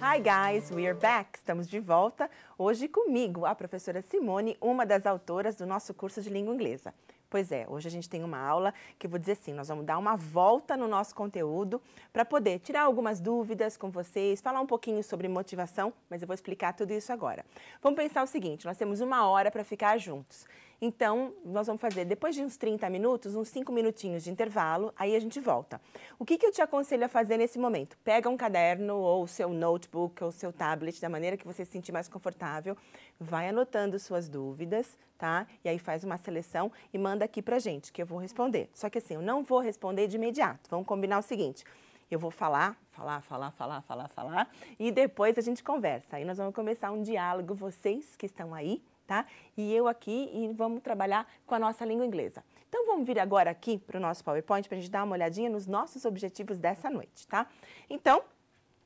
Hi guys, we are back. Estamos de volta hoje comigo, a professora Simone, uma das autoras do nosso curso de língua inglesa. Pois é, hoje a gente tem uma aula que eu vou dizer assim, nós vamos dar uma volta no nosso conteúdo para poder tirar algumas dúvidas com vocês, falar um pouquinho sobre motivação, mas eu vou explicar tudo isso agora. Vamos pensar o seguinte, nós temos uma hora para ficar juntos. Então, nós vamos fazer, depois de uns 30 minutos, uns 5 minutinhos de intervalo, aí a gente volta. O que, que eu te aconselho a fazer nesse momento? Pega um caderno ou seu notebook ou seu tablet, da maneira que você se sentir mais confortável, vai anotando suas dúvidas, tá? E aí faz uma seleção e manda aqui pra gente, que eu vou responder. Só que assim, eu não vou responder de imediato. Vamos combinar o seguinte. Eu vou falar, falar, falar, falar, falar, falar, e depois a gente conversa. Aí nós vamos começar um diálogo, vocês que estão aí, tá? E eu aqui e vamos trabalhar com a nossa língua inglesa. Então vamos vir agora aqui para o nosso PowerPoint para a gente dar uma olhadinha nos nossos objetivos dessa noite, tá? Então,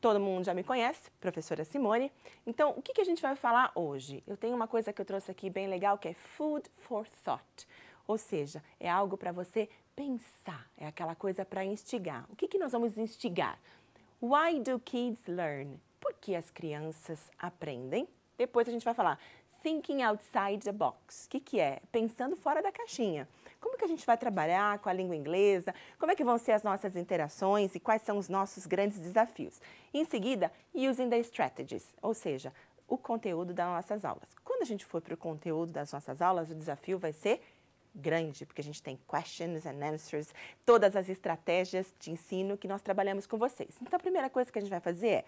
todo mundo já me conhece, professora Simone. Então, o que, que a gente vai falar hoje? Eu tenho uma coisa que eu trouxe aqui bem legal que é Food for Thought. Ou seja, é algo para você pensar, é aquela coisa para instigar. O que, que nós vamos instigar? Why do kids learn? Por que as crianças aprendem? Depois a gente vai falar Thinking Outside the Box. O que, que é? Pensando fora da caixinha. Como que a gente vai trabalhar com a língua inglesa? Como é que vão ser as nossas interações e quais são os nossos grandes desafios? Em seguida, Using the Strategies, ou seja, o conteúdo das nossas aulas. Quando a gente for para o conteúdo das nossas aulas, o desafio vai ser grande, porque a gente tem questions and answers, todas as estratégias de ensino que nós trabalhamos com vocês. Então, a primeira coisa que a gente vai fazer é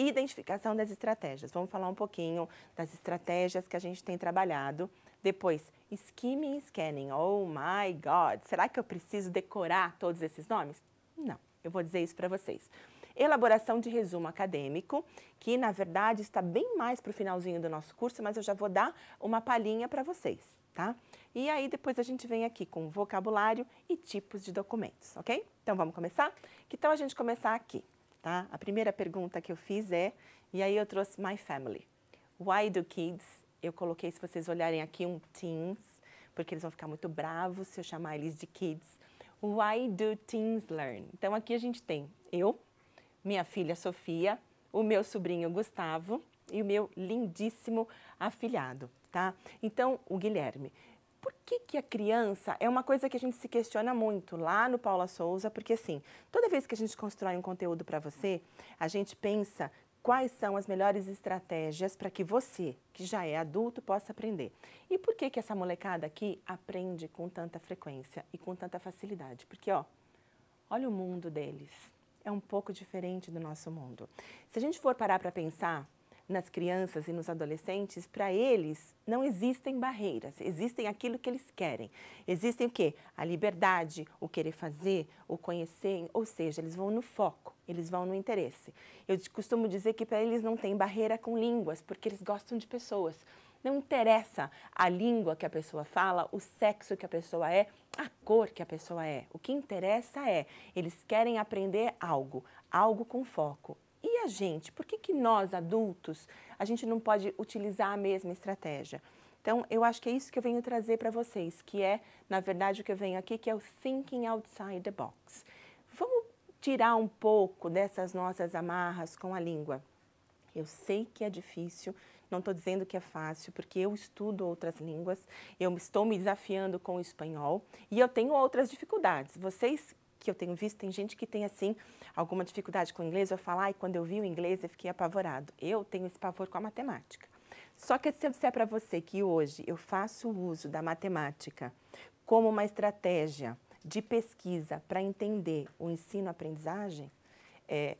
e identificação das estratégias. Vamos falar um pouquinho das estratégias que a gente tem trabalhado. Depois, skimming e scanning. Oh my God! Será que eu preciso decorar todos esses nomes? Não, eu vou dizer isso para vocês elaboração de resumo acadêmico, que na verdade está bem mais para o finalzinho do nosso curso, mas eu já vou dar uma palhinha para vocês, tá? E aí depois a gente vem aqui com vocabulário e tipos de documentos, ok? Então vamos começar? Que tal a gente começar aqui? tá? A primeira pergunta que eu fiz é, e aí eu trouxe My Family. Why do kids? Eu coloquei, se vocês olharem aqui, um teens, porque eles vão ficar muito bravos se eu chamar eles de kids. Why do teens learn? Então aqui a gente tem eu, minha filha Sofia, o meu sobrinho Gustavo e o meu lindíssimo afilhado, tá? Então, o Guilherme. Por que, que a criança é uma coisa que a gente se questiona muito lá no Paula Souza, porque assim, toda vez que a gente constrói um conteúdo para você, a gente pensa quais são as melhores estratégias para que você, que já é adulto, possa aprender. E por que que essa molecada aqui aprende com tanta frequência e com tanta facilidade? Porque ó, olha o mundo deles. É um pouco diferente do nosso mundo. Se a gente for parar para pensar, nas crianças e nos adolescentes, para eles não existem barreiras, existem aquilo que eles querem. Existem o quê? A liberdade, o querer fazer, o conhecer, ou seja, eles vão no foco, eles vão no interesse. Eu costumo dizer que para eles não tem barreira com línguas, porque eles gostam de pessoas. Não interessa a língua que a pessoa fala, o sexo que a pessoa é, a cor que a pessoa é. O que interessa é, eles querem aprender algo, algo com foco, a gente? Por que, que nós, adultos, a gente não pode utilizar a mesma estratégia? Então, eu acho que é isso que eu venho trazer para vocês, que é, na verdade, o que eu venho aqui, que é o thinking outside the box. Vamos tirar um pouco dessas nossas amarras com a língua. Eu sei que é difícil, não estou dizendo que é fácil, porque eu estudo outras línguas, eu estou me desafiando com o espanhol e eu tenho outras dificuldades. Vocês que eu tenho visto, tem gente que tem, assim, alguma dificuldade com o inglês, eu falar, e quando eu vi o inglês eu fiquei apavorado. Eu tenho esse pavor com a matemática. Só que se eu disser para você que hoje eu faço uso da matemática como uma estratégia de pesquisa para entender o ensino-aprendizagem, é,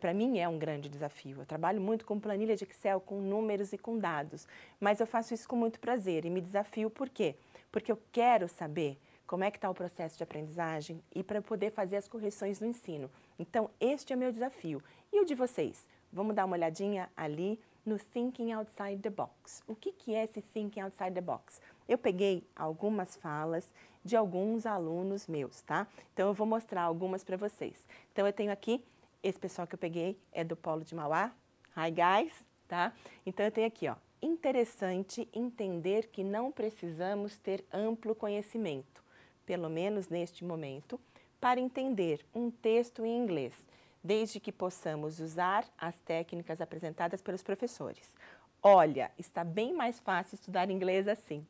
para mim é um grande desafio. Eu trabalho muito com planilha de Excel, com números e com dados, mas eu faço isso com muito prazer e me desafio por quê? Porque eu quero saber como é que está o processo de aprendizagem e para poder fazer as correções no ensino. Então, este é o meu desafio. E o de vocês? Vamos dar uma olhadinha ali no Thinking Outside the Box. O que, que é esse Thinking Outside the Box? Eu peguei algumas falas de alguns alunos meus, tá? Então, eu vou mostrar algumas para vocês. Então, eu tenho aqui, esse pessoal que eu peguei é do Polo de Mauá. Hi, guys! Tá? Então, eu tenho aqui, ó, interessante entender que não precisamos ter amplo conhecimento pelo menos neste momento, para entender um texto em inglês, desde que possamos usar as técnicas apresentadas pelos professores. Olha, está bem mais fácil estudar inglês assim.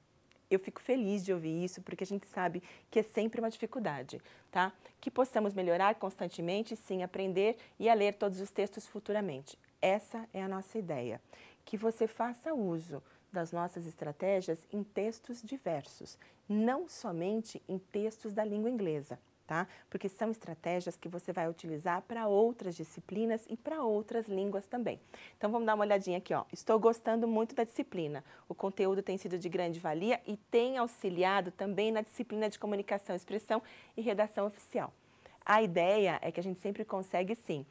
Eu fico feliz de ouvir isso, porque a gente sabe que é sempre uma dificuldade, tá? Que possamos melhorar constantemente, sim, aprender e a ler todos os textos futuramente. Essa é a nossa ideia. Que você faça uso das nossas estratégias em textos diversos, não somente em textos da língua inglesa. Tá? Porque são estratégias que você vai utilizar para outras disciplinas e para outras línguas também. Então vamos dar uma olhadinha aqui, ó. Estou gostando muito da disciplina. O conteúdo tem sido de grande valia e tem auxiliado também na disciplina de comunicação, expressão e redação oficial. A ideia é que a gente sempre consegue sim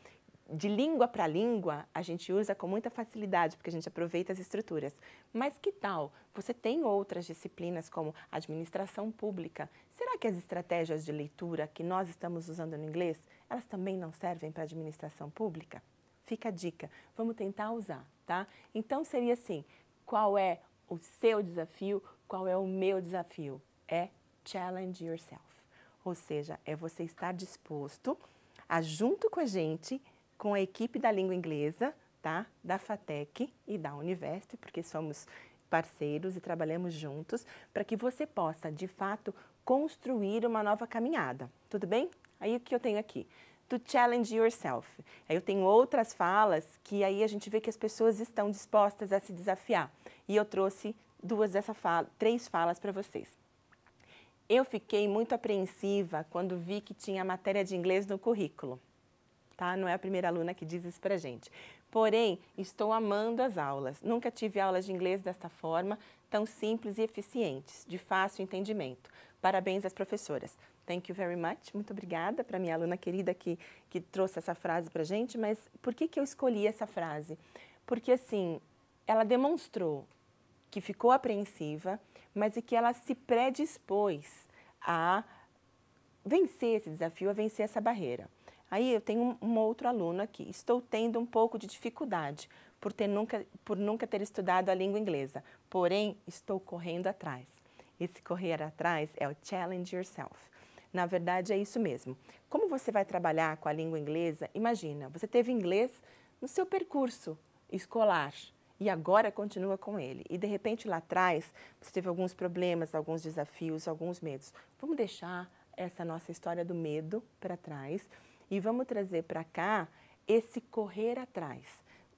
de língua para língua, a gente usa com muita facilidade, porque a gente aproveita as estruturas. Mas que tal? Você tem outras disciplinas como administração pública. Será que as estratégias de leitura que nós estamos usando no inglês, elas também não servem para administração pública? Fica a dica. Vamos tentar usar, tá? Então seria assim: qual é o seu desafio? Qual é o meu desafio? É challenge yourself. Ou seja, é você estar disposto a junto com a gente com a equipe da língua inglesa, tá? Da FATEC e da Univesp, porque somos parceiros e trabalhamos juntos para que você possa, de fato, construir uma nova caminhada. Tudo bem? Aí o que eu tenho aqui? to challenge yourself. Aí eu tenho outras falas que aí a gente vê que as pessoas estão dispostas a se desafiar. E eu trouxe duas dessa fala, três falas para vocês. Eu fiquei muito apreensiva quando vi que tinha matéria de inglês no currículo tá? Não é a primeira aluna que diz isso pra gente. Porém, estou amando as aulas. Nunca tive aulas de inglês desta forma, tão simples e eficientes, de fácil entendimento. Parabéns às professoras. Thank you very much. Muito obrigada para minha aluna querida que, que trouxe essa frase para gente. Mas por que, que eu escolhi essa frase? Porque, assim, ela demonstrou que ficou apreensiva, mas e que ela se predispôs a vencer esse desafio, a vencer essa barreira. Aí eu tenho um, um outro aluno aqui. Estou tendo um pouco de dificuldade por, ter nunca, por nunca ter estudado a língua inglesa, porém estou correndo atrás. Esse correr atrás é o challenge yourself. Na verdade, é isso mesmo. Como você vai trabalhar com a língua inglesa? Imagina, você teve inglês no seu percurso escolar e agora continua com ele. E de repente lá atrás você teve alguns problemas, alguns desafios, alguns medos. Vamos deixar essa nossa história do medo para trás e vamos trazer para cá esse correr atrás.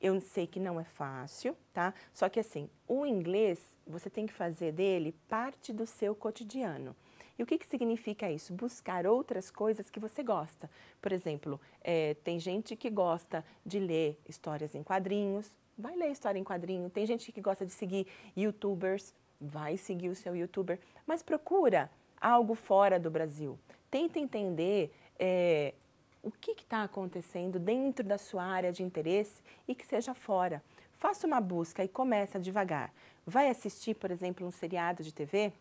Eu sei que não é fácil, tá? Só que assim, o inglês, você tem que fazer dele parte do seu cotidiano. E o que, que significa isso? Buscar outras coisas que você gosta. Por exemplo, é, tem gente que gosta de ler histórias em quadrinhos, vai ler história em quadrinho. Tem gente que gosta de seguir youtubers, vai seguir o seu youtuber. Mas procura algo fora do Brasil. Tenta entender é, o que está acontecendo dentro da sua área de interesse e que seja fora. Faça uma busca e a devagar. Vai assistir, por exemplo, um seriado de TV?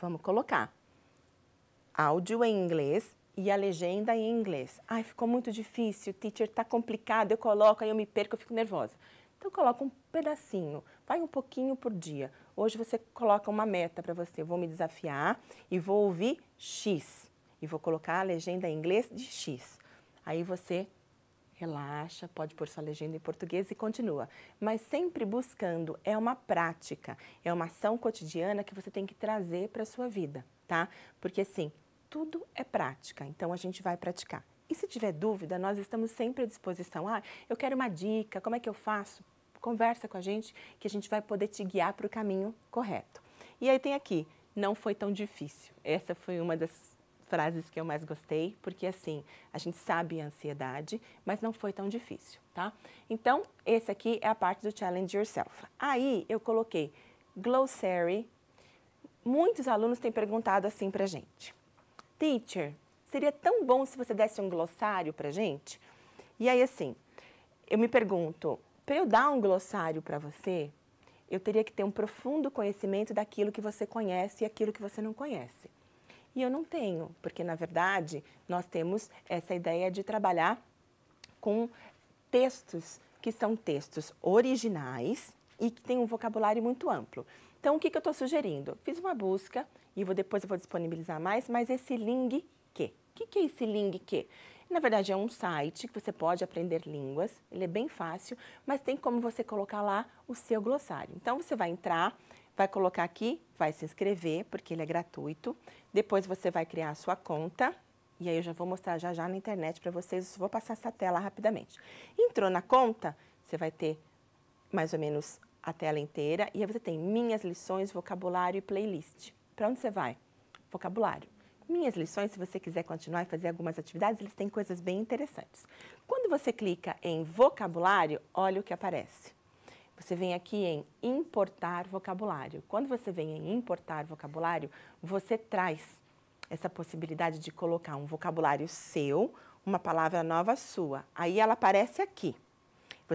Vamos colocar áudio em inglês e a legenda em inglês. Ai, ficou muito difícil, teacher, está complicado, eu coloco, aí eu me perco, eu fico nervosa. Então coloca um pedacinho, vai um pouquinho por dia. Hoje você coloca uma meta para você, eu vou me desafiar e vou ouvir X e vou colocar a legenda em inglês de X. Aí você relaxa, pode pôr sua legenda em português e continua. Mas sempre buscando, é uma prática, é uma ação cotidiana que você tem que trazer para a sua vida, tá? Porque assim, tudo é prática, então a gente vai praticar. E se tiver dúvida, nós estamos sempre à disposição. Ah, eu quero uma dica, como é que eu faço? Conversa com a gente que a gente vai poder te guiar para o caminho correto. E aí tem aqui, não foi tão difícil. Essa foi uma das frases que eu mais gostei, porque assim, a gente sabe a ansiedade, mas não foi tão difícil, tá? Então, esse aqui é a parte do challenge yourself. Aí eu coloquei glossary. Muitos alunos têm perguntado assim pra gente: "Teacher, seria tão bom se você desse um glossário pra gente?" E aí assim, eu me pergunto, para eu dar um glossário para você, eu teria que ter um profundo conhecimento daquilo que você conhece e aquilo que você não conhece. E eu não tenho, porque na verdade nós temos essa ideia de trabalhar com textos que são textos originais e que têm um vocabulário muito amplo. Então, o que, que eu estou sugerindo? Fiz uma busca e vou, depois eu vou disponibilizar mais, mas esse Ling Que. O que, que é esse Ling Que? Na verdade, é um site que você pode aprender línguas, ele é bem fácil, mas tem como você colocar lá o seu glossário. Então, você vai entrar, vai colocar aqui, vai se inscrever, porque ele é gratuito. Depois você vai criar a sua conta. E aí eu já vou mostrar já já na internet para vocês, vou passar essa tela rapidamente. Entrou na conta, você vai ter mais ou menos a tela inteira e aí você tem minhas lições, vocabulário e playlist. Para onde você vai? Vocabulário. Minhas lições, se você quiser continuar e fazer algumas atividades, eles têm coisas bem interessantes. Quando você clica em vocabulário, olha o que aparece. Você vem aqui em importar vocabulário. Quando você vem em importar vocabulário, você traz essa possibilidade de colocar um vocabulário seu, uma palavra nova sua. Aí ela aparece aqui.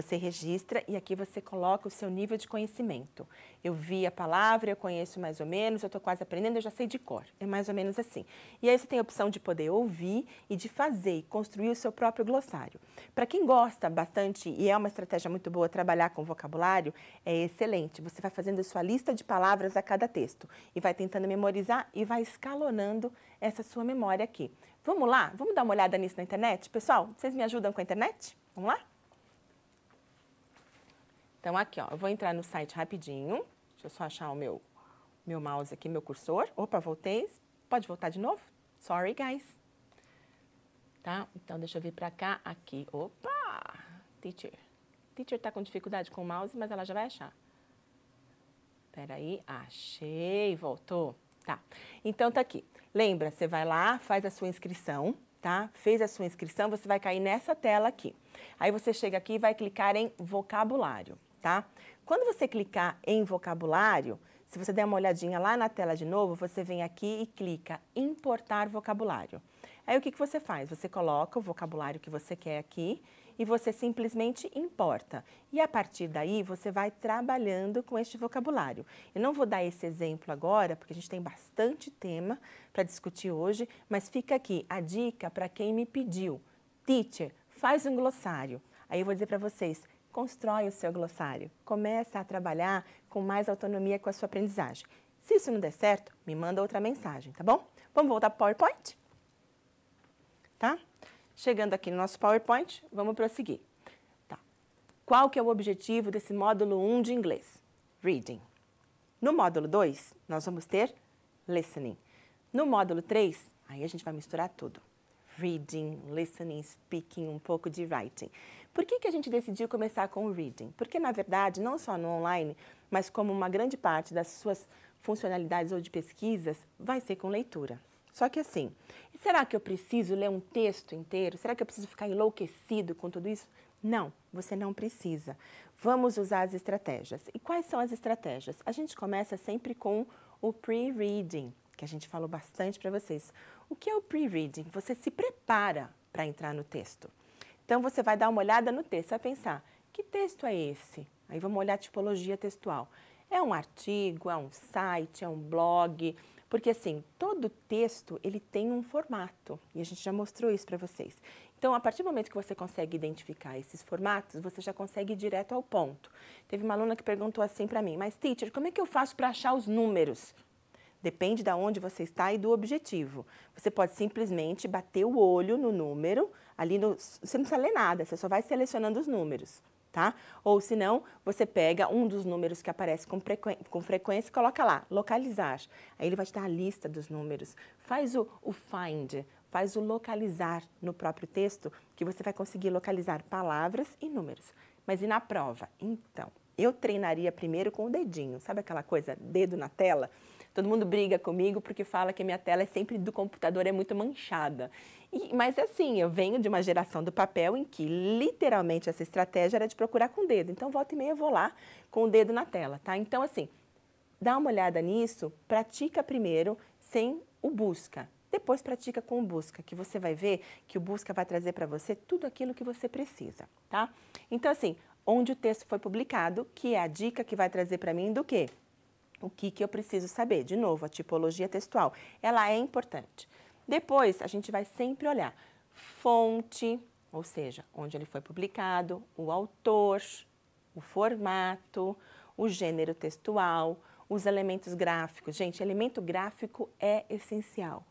Você registra e aqui você coloca o seu nível de conhecimento. Eu vi a palavra, eu conheço mais ou menos, eu estou quase aprendendo, eu já sei de cor. É mais ou menos assim. E aí você tem a opção de poder ouvir e de fazer construir o seu próprio glossário. Para quem gosta bastante e é uma estratégia muito boa trabalhar com vocabulário, é excelente. Você vai fazendo a sua lista de palavras a cada texto e vai tentando memorizar e vai escalonando essa sua memória aqui. Vamos lá? Vamos dar uma olhada nisso na internet? Pessoal, vocês me ajudam com a internet? Vamos lá? Então, aqui, ó, eu vou entrar no site rapidinho. Deixa eu só achar o meu, meu mouse aqui, meu cursor. Opa, voltei. Pode voltar de novo? Sorry, guys. Tá? Então, deixa eu vir para cá, aqui. Opa! Teacher. Teacher tá com dificuldade com o mouse, mas ela já vai achar. Peraí, achei, voltou. Tá. Então, tá aqui. Lembra, você vai lá, faz a sua inscrição, tá? Fez a sua inscrição, você vai cair nessa tela aqui. Aí você chega aqui e vai clicar em vocabulário tá? Quando você clicar em vocabulário, se você der uma olhadinha lá na tela de novo, você vem aqui e clica importar vocabulário. Aí o que, que você faz? Você coloca o vocabulário que você quer aqui e você simplesmente importa. E a partir daí, você vai trabalhando com este vocabulário. Eu não vou dar esse exemplo agora, porque a gente tem bastante tema para discutir hoje, mas fica aqui a dica para quem me pediu. Teacher, faz um glossário. Aí eu vou dizer para vocês, Constrói o seu glossário. Começa a trabalhar com mais autonomia com a sua aprendizagem. Se isso não der certo, me manda outra mensagem, tá bom? Vamos voltar para o PowerPoint? Tá? Chegando aqui no nosso PowerPoint, vamos prosseguir. Tá. Qual que é o objetivo desse módulo 1 de inglês? Reading. No módulo 2, nós vamos ter listening. No módulo 3, aí a gente vai misturar tudo. Reading, listening, speaking, um pouco de writing. Por que, que a gente decidiu começar com o Reading? Porque, na verdade, não só no online, mas como uma grande parte das suas funcionalidades ou de pesquisas, vai ser com leitura. Só que assim, será que eu preciso ler um texto inteiro? Será que eu preciso ficar enlouquecido com tudo isso? Não, você não precisa. Vamos usar as estratégias. E quais são as estratégias? A gente começa sempre com o pre-reading, que a gente falou bastante para vocês. O que é o pre-reading? Você se prepara para entrar no texto. Então você vai dar uma olhada no texto, vai pensar, que texto é esse? Aí vamos olhar a tipologia textual. É um artigo, é um site, é um blog, porque assim, todo texto ele tem um formato e a gente já mostrou isso para vocês. Então, a partir do momento que você consegue identificar esses formatos, você já consegue ir direto ao ponto. Teve uma aluna que perguntou assim para mim: "Mas teacher, como é que eu faço para achar os números?" Depende de onde você está e do objetivo. Você pode simplesmente bater o olho no número, ali no, você não precisa ler nada, você só vai selecionando os números, tá? Ou se não, você pega um dos números que aparece com, com frequência e coloca lá, localizar. Aí ele vai te dar a lista dos números. Faz o, o find, faz o localizar no próprio texto, que você vai conseguir localizar palavras e números. Mas e na prova? Então, eu treinaria primeiro com o dedinho, sabe aquela coisa, dedo na tela? Todo mundo briga comigo porque fala que a minha tela é sempre do computador é muito manchada. E, mas assim, eu venho de uma geração do papel em que literalmente essa estratégia era de procurar com o dedo. Então, volta e meia eu vou lá com o dedo na tela, tá? Então, assim, dá uma olhada nisso, pratica primeiro sem o busca. Depois pratica com o busca, que você vai ver que o busca vai trazer para você tudo aquilo que você precisa, tá? Então, assim, onde o texto foi publicado, que é a dica que vai trazer para mim do quê? o que, que eu preciso saber. De novo, a tipologia textual, ela é importante. Depois, a gente vai sempre olhar fonte, ou seja, onde ele foi publicado, o autor, o formato, o gênero textual, os elementos gráficos. Gente, elemento gráfico é essencial.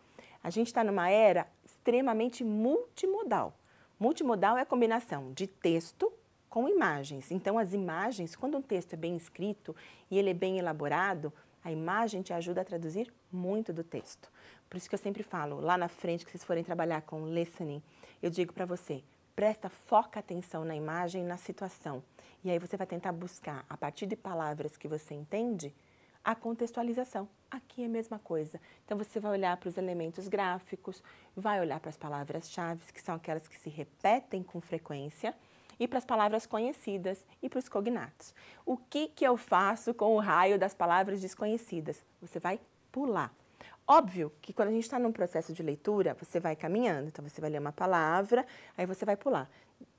A gente está numa era extremamente multimodal. Multimodal é a combinação de texto com imagens. Então, as imagens, quando um texto é bem escrito e ele é bem elaborado, a imagem te ajuda a traduzir muito do texto. Por isso que eu sempre falo, lá na frente, que vocês forem trabalhar com listening, eu digo para você, presta foca atenção na imagem, na situação. E aí você vai tentar buscar, a partir de palavras que você entende, a contextualização. Aqui é a mesma coisa. Então você vai olhar para os elementos gráficos, vai olhar para as palavras-chave, que são aquelas que se repetem com frequência, e para as palavras conhecidas e para os cognatos. O que, que eu faço com o raio das palavras desconhecidas? Você vai pular. Óbvio que quando a gente está num processo de leitura, você vai caminhando, então você vai ler uma palavra, aí você vai pular.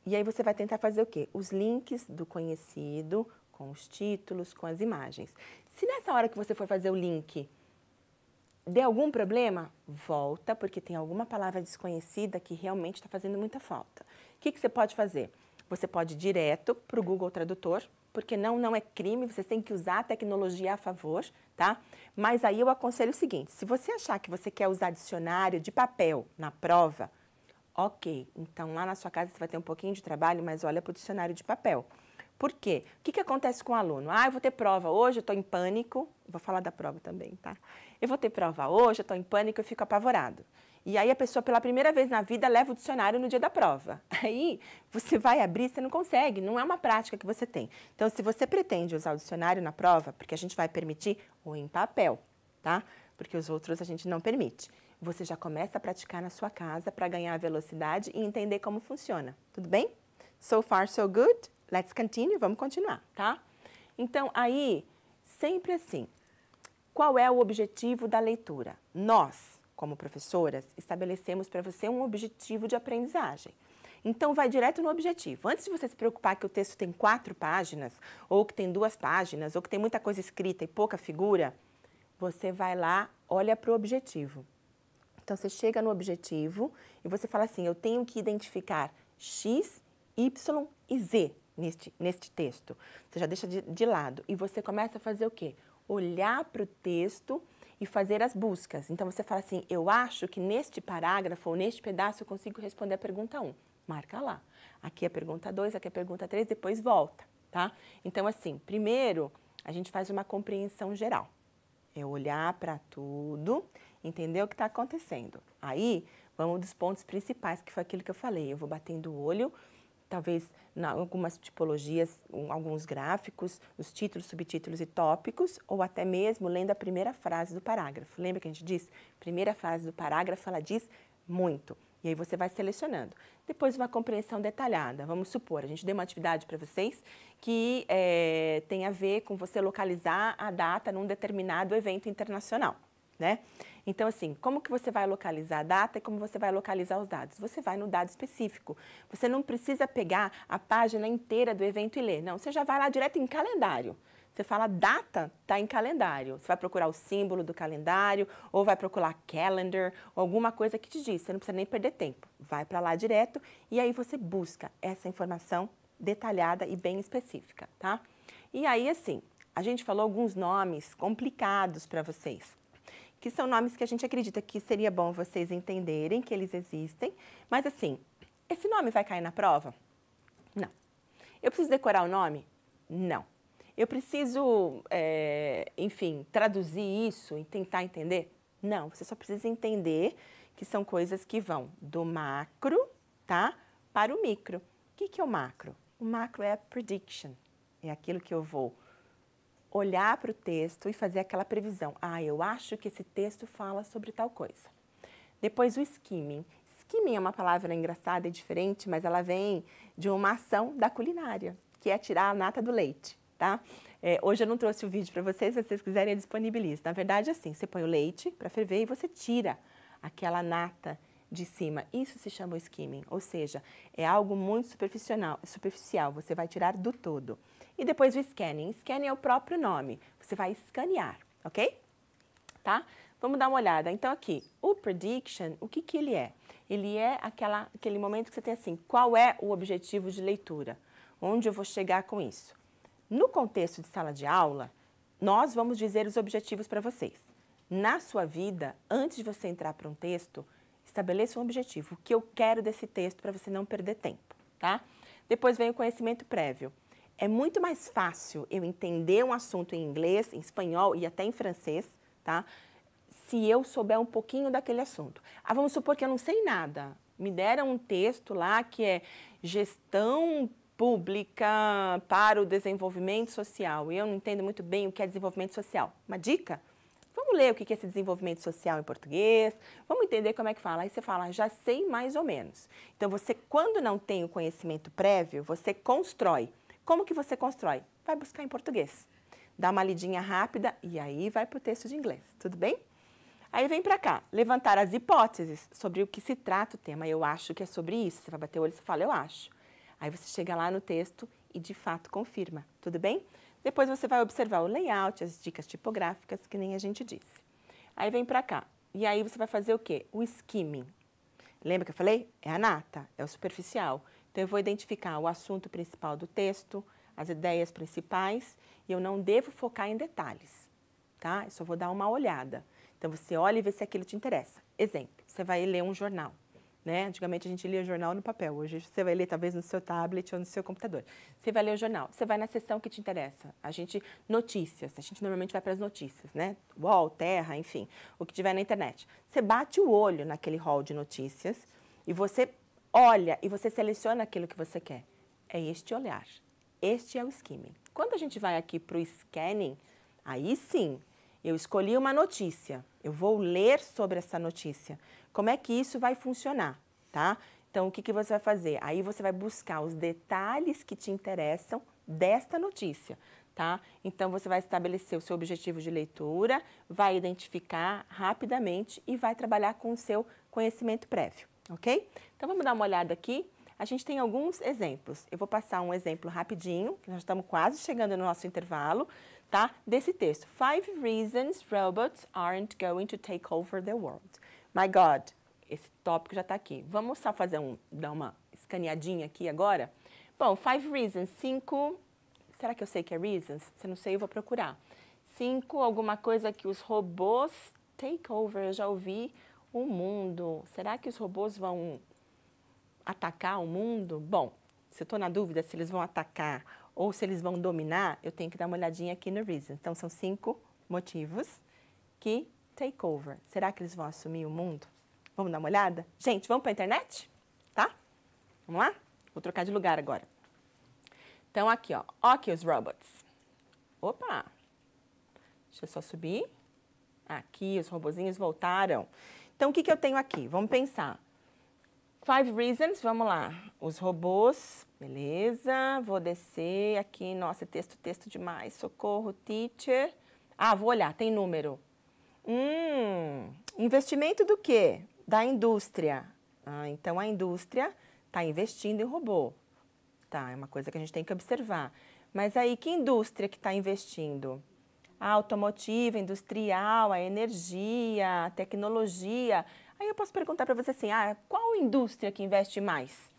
E aí você vai tentar fazer o quê? Os links do conhecido com os títulos, com as imagens. Se nessa hora que você for fazer o link der algum problema, volta, porque tem alguma palavra desconhecida que realmente está fazendo muita falta. O que, que você pode fazer? Você pode ir direto para o Google Tradutor, porque não, não é crime, você tem que usar a tecnologia a favor, tá? Mas aí eu aconselho o seguinte, se você achar que você quer usar dicionário de papel na prova, ok, então lá na sua casa você vai ter um pouquinho de trabalho, mas olha para o dicionário de papel. Por quê? O que, que acontece com o aluno? Ah, eu vou ter prova hoje, eu estou em pânico. Vou falar da prova também, tá? Eu vou ter prova hoje, eu estou em pânico, eu fico apavorado. E aí a pessoa, pela primeira vez na vida, leva o dicionário no dia da prova. Aí você vai abrir, você não consegue, não é uma prática que você tem. Então, se você pretende usar o dicionário na prova, porque a gente vai permitir, ou em papel, tá? Porque os outros a gente não permite você já começa a praticar na sua casa para ganhar velocidade e entender como funciona. Tudo bem? So far, so good? let's continue, vamos continuar, tá? Então, aí, sempre assim, qual é o objetivo da leitura? Nós, como professoras, estabelecemos para você um objetivo de aprendizagem. Então, vai direto no objetivo. Antes de você se preocupar que o texto tem quatro páginas, ou que tem duas páginas, ou que tem muita coisa escrita e pouca figura, você vai lá, olha para o objetivo. Então, você chega no objetivo e você fala assim: eu tenho que identificar X, Y e Z neste, neste texto. Você já deixa de, de lado e você começa a fazer o quê? Olhar para o texto e fazer as buscas. Então você fala assim: eu acho que neste parágrafo ou neste pedaço eu consigo responder a pergunta 1. Marca lá. Aqui é a pergunta 2, aqui é a pergunta 3, depois volta, tá? Então, assim, primeiro a gente faz uma compreensão geral. É olhar para tudo, entender o que está acontecendo. Aí, vamos dos pontos principais, que foi aquilo que eu falei. Eu vou batendo o olho talvez em algumas tipologias, um, alguns gráficos, os títulos, subtítulos e tópicos, ou até mesmo lendo a primeira frase do parágrafo. Lembra que a gente diz? Primeira frase do parágrafo, ela diz muito. E aí você vai selecionando. Depois uma compreensão detalhada. Vamos supor, a gente deu uma atividade para vocês que é, tem a ver com você localizar a data num determinado evento internacional, né? Então, assim, como que você vai localizar a data e como você vai localizar os dados? Você vai no dado específico. Você não precisa pegar a página inteira do evento e ler. Não, você já vai lá direto em calendário. Você fala data, está em calendário. Você vai procurar o símbolo do calendário, ou vai procurar calendar, ou alguma coisa que te diz. Você não precisa nem perder tempo. Vai para lá direto e aí você busca essa informação detalhada e bem específica, tá? E aí, assim, a gente falou alguns nomes complicados para vocês que são nomes que a gente acredita que seria bom vocês entenderem que eles existem. Mas assim, esse nome vai cair na prova? Não. Eu preciso decorar o nome? Não. Eu preciso, é, enfim, traduzir isso e tentar entender? Não. Você só precisa entender que são coisas que vão do macro, tá? Para o micro. O que, que é o macro? O macro é a prediction, é aquilo que eu vou olhar para o texto e fazer aquela previsão. Ah, eu acho que esse texto fala sobre tal coisa. Depois o skimming. Skimming é uma palavra engraçada e diferente, mas ela vem de uma ação da culinária, que é tirar a nata do leite, tá? É, hoje eu não trouxe o vídeo para vocês, se vocês quiserem eu disponibilizo. Na verdade, é assim, você põe o leite para ferver e você tira aquela nata de cima. Isso se chama skimming, ou seja, é algo muito superficial, superficial, você vai tirar do todo. E depois o scanning. Scanning é o próprio nome. Você vai escanear, ok? Tá? Vamos dar uma olhada. Então, aqui, o prediction, o que, que ele é? Ele é aquela, aquele momento que você tem assim, qual é o objetivo de leitura? Onde eu vou chegar com isso? No contexto de sala de aula, nós vamos dizer os objetivos para vocês. Na sua vida, antes de você entrar para um texto, estabeleça um objetivo, o que eu quero desse texto para você não perder tempo, tá? Depois vem o conhecimento prévio. É muito mais fácil eu entender um assunto em inglês, em espanhol e até em francês, tá? Se eu souber um pouquinho daquele assunto. Ah, vamos supor que eu não sei nada. Me deram um texto lá que é gestão pública para o desenvolvimento social. E eu não entendo muito bem o que é desenvolvimento social. Uma dica? Vamos ler o que é esse desenvolvimento social em português, vamos entender como é que fala. Aí você fala, ah, já sei mais ou menos. Então, você, quando não tem o conhecimento prévio, você constrói como que você constrói? Vai buscar em português. Dá uma lidinha rápida e aí vai para o texto de inglês, tudo bem? Aí vem para cá, levantar as hipóteses sobre o que se trata o tema. Eu acho que é sobre isso. Você vai bater o olho e fala, eu acho. Aí você chega lá no texto e de fato confirma, tudo bem? Depois você vai observar o layout, as dicas tipográficas, que nem a gente disse. Aí vem para cá. E aí você vai fazer o quê? O skimming. Lembra que eu falei? É a nata, é o superficial. Então, eu vou identificar o assunto principal do texto, as ideias principais, e eu não devo focar em detalhes, tá? Eu só vou dar uma olhada. Então, você olha e vê se aquilo te interessa. Exemplo, você vai ler um jornal, né? Antigamente a gente lia jornal no papel, hoje você vai ler talvez no seu tablet ou no seu computador. Você vai ler o jornal, você vai na seção que te interessa. A gente, notícias, a gente normalmente vai para as notícias, né? UOL, Terra, enfim, o que tiver na internet. Você bate o olho naquele hall de notícias e você olha e você seleciona aquilo que você quer. É este olhar. Este é o skimming. Quando a gente vai aqui para o scanning, aí sim, eu escolhi uma notícia, eu vou ler sobre essa notícia. Como é que isso vai funcionar, tá? Então, o que, que você vai fazer? Aí você vai buscar os detalhes que te interessam desta notícia, tá? Então, você vai estabelecer o seu objetivo de leitura, vai identificar rapidamente e vai trabalhar com o seu conhecimento prévio ok? Então vamos dar uma olhada aqui. A gente tem alguns exemplos. Eu vou passar um exemplo rapidinho, que nós estamos quase chegando no nosso intervalo, tá? Desse texto. Five reasons robots aren't going to take over the world. My God, esse tópico já está aqui. Vamos só fazer um, dar uma escaneadinha aqui agora? Bom, five reasons, cinco... Será que eu sei que é reasons? Se não sei, eu vou procurar. Cinco, alguma coisa que os robôs take over, eu já ouvi o mundo. Será que os robôs vão atacar o mundo? Bom, se eu estou na dúvida se eles vão atacar ou se eles vão dominar, eu tenho que dar uma olhadinha aqui no Reason. Então, são cinco motivos que take over. Será que eles vão assumir o mundo? Vamos dar uma olhada? Gente, vamos para a internet? Tá? Vamos lá? Vou trocar de lugar agora. Então, aqui, ó. Oculus Robots. Opa! Deixa eu só subir. Aqui, os robozinhos voltaram. Então, o que, que eu tenho aqui? Vamos pensar. Five reasons, vamos lá. Os robôs, beleza. Vou descer aqui. Nossa, é texto, texto demais. Socorro, teacher. Ah, vou olhar, tem número. Hum, investimento do quê? Da indústria. Ah, então, a indústria está investindo em robô. Tá, é uma coisa que a gente tem que observar. Mas aí, que indústria que está investindo? a automotiva, industrial, a energia, a tecnologia. Aí eu posso perguntar para você assim, ah, qual indústria que investe mais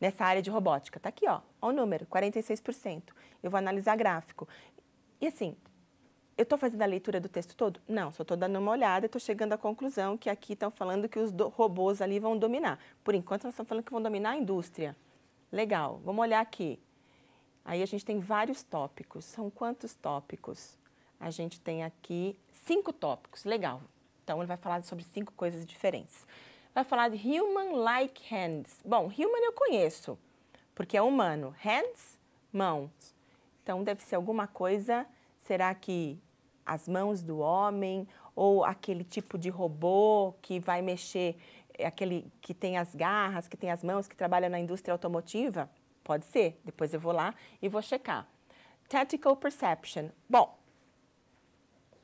nessa área de robótica? Tá aqui, ó, ó o número, 46%. Eu vou analisar gráfico. E assim, eu estou fazendo a leitura do texto todo? Não, só estou dando uma olhada e estou chegando à conclusão que aqui estão falando que os robôs ali vão dominar. Por enquanto, nós estamos falando que vão dominar a indústria. Legal, vamos olhar aqui. Aí a gente tem vários tópicos. São quantos tópicos? a gente tem aqui cinco tópicos, legal. Então ele vai falar sobre cinco coisas diferentes. Vai falar de human like hands. Bom, human eu conheço, porque é humano. Hands, mãos. Então deve ser alguma coisa, será que as mãos do homem ou aquele tipo de robô que vai mexer, é aquele que tem as garras, que tem as mãos, que trabalha na indústria automotiva? Pode ser. Depois eu vou lá e vou checar. Tactical perception. Bom,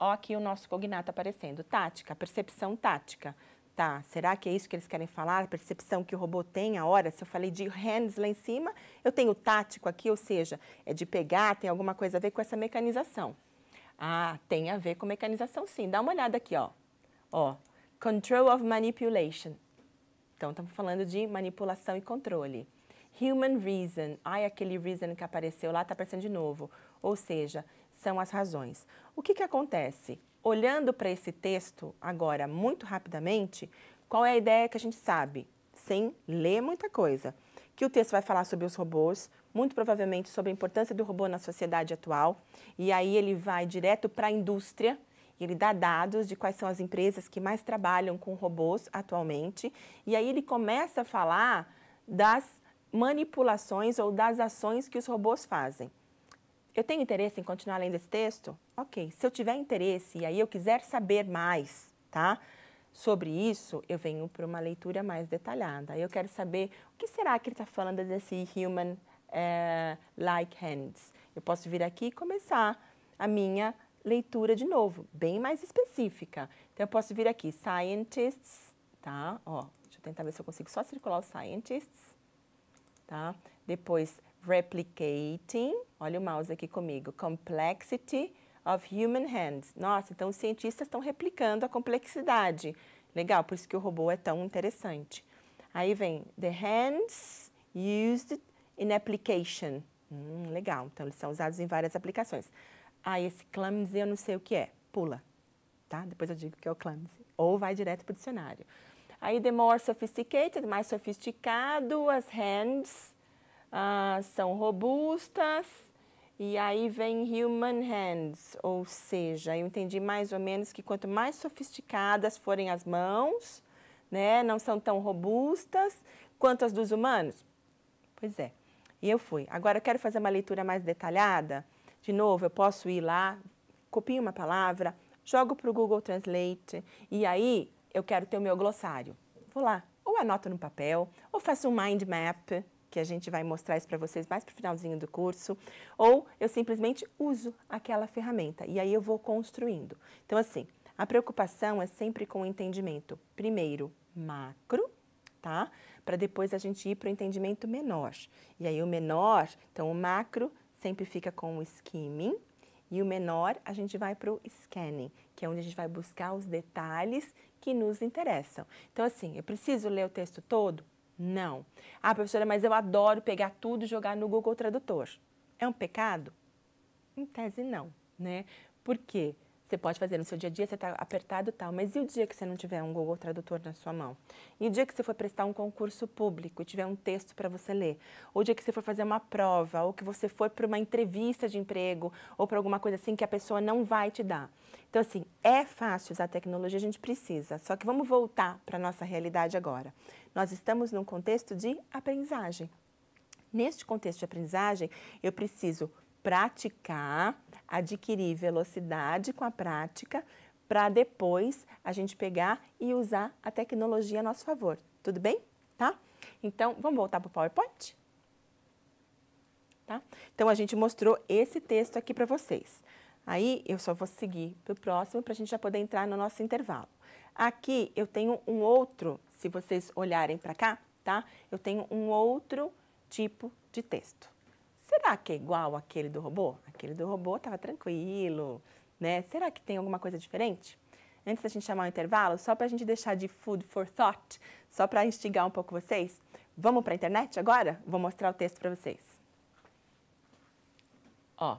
Ó, aqui o nosso cognato aparecendo. Tática, percepção tática. Tá, será que é isso que eles querem falar? A percepção que o robô tem, a hora, se eu falei de hands lá em cima, eu tenho tático aqui, ou seja, é de pegar, tem alguma coisa a ver com essa mecanização. Ah, tem a ver com mecanização sim. Dá uma olhada aqui, ó. Ó, control of manipulation. Então, estamos falando de manipulação e controle. Human reason. Ai, aquele reason que apareceu lá está aparecendo de novo. Ou seja, são as razões. O que, que acontece? Olhando para esse texto agora muito rapidamente, qual é a ideia que a gente sabe, sem ler muita coisa? Que o texto vai falar sobre os robôs, muito provavelmente sobre a importância do robô na sociedade atual, e aí ele vai direto para a indústria, ele dá dados de quais são as empresas que mais trabalham com robôs atualmente, e aí ele começa a falar das manipulações ou das ações que os robôs fazem eu tenho interesse em continuar lendo esse texto? Ok, se eu tiver interesse e aí eu quiser saber mais, tá? Sobre isso, eu venho para uma leitura mais detalhada. Eu quero saber o que será que ele está falando desse human eh, like hands. Eu posso vir aqui e começar a minha leitura de novo, bem mais específica. Então, eu posso vir aqui, scientists, tá? Ó, deixa eu tentar ver se eu consigo só circular os scientists, tá? Depois, Replicating, olha o mouse aqui comigo, Complexity of Human Hands. Nossa, então os cientistas estão replicando a complexidade. Legal, por isso que o robô é tão interessante. Aí vem The Hands Used in Application. Hum, legal, então eles são usados em várias aplicações. Ah, esse clumsy eu não sei o que é. Pula, tá? Depois eu digo que é o clumsy. Ou vai direto para o dicionário. Aí, the more sophisticated, mais sofisticado, as hands ah, são robustas. E aí vem human hands, ou seja, eu entendi mais ou menos que quanto mais sofisticadas forem as mãos, né, não são tão robustas quanto as dos humanos. Pois é. E eu fui. Agora eu quero fazer uma leitura mais detalhada. De novo, eu posso ir lá, copio uma palavra, jogo para o Google Translate e aí eu quero ter o meu glossário. Vou lá, ou anoto no papel, ou faço um mind map, que a gente vai mostrar isso para vocês mais para o finalzinho do curso, ou eu simplesmente uso aquela ferramenta e aí eu vou construindo. Então, assim, a preocupação é sempre com o entendimento, primeiro macro, tá? Para depois a gente ir para o entendimento menor. E aí o menor, então o macro sempre fica com o skimming, e o menor, a gente vai para o scanning, que é onde a gente vai buscar os detalhes que nos interessam. Então, assim, eu preciso ler o texto todo? Não. Ah, professora, mas eu adoro pegar tudo e jogar no Google Tradutor. É um pecado? Em tese, não, né? Por quê? Você pode fazer no seu dia a dia, você está apertado e tal, mas e o dia que você não tiver um Google Tradutor na sua mão? E o dia que você for prestar um concurso público e tiver um texto para você ler? Ou o dia que você for fazer uma prova, ou que você for para uma entrevista de emprego, ou para alguma coisa assim que a pessoa não vai te dar? Então, assim, é fácil usar a tecnologia, a gente precisa. Só que vamos voltar para a nossa realidade agora. Nós estamos num contexto de aprendizagem. Neste contexto de aprendizagem, eu preciso praticar, adquirir velocidade com a prática, para depois a gente pegar e usar a tecnologia a nosso favor. Tudo bem? Tá? Então, vamos voltar para o PowerPoint? Tá? Então, a gente mostrou esse texto aqui para vocês. Aí, eu só vou seguir para o próximo para a gente já poder entrar no nosso intervalo. Aqui, eu tenho um outro, se vocês olharem para cá, tá? Eu tenho um outro tipo de texto será que é igual aquele do robô? Aquele do robô estava tranquilo, né? Será que tem alguma coisa diferente? Antes da gente chamar o intervalo, só para a gente deixar de food for thought, só para instigar um pouco vocês, vamos para a internet agora? Vou mostrar o texto para vocês. Ó,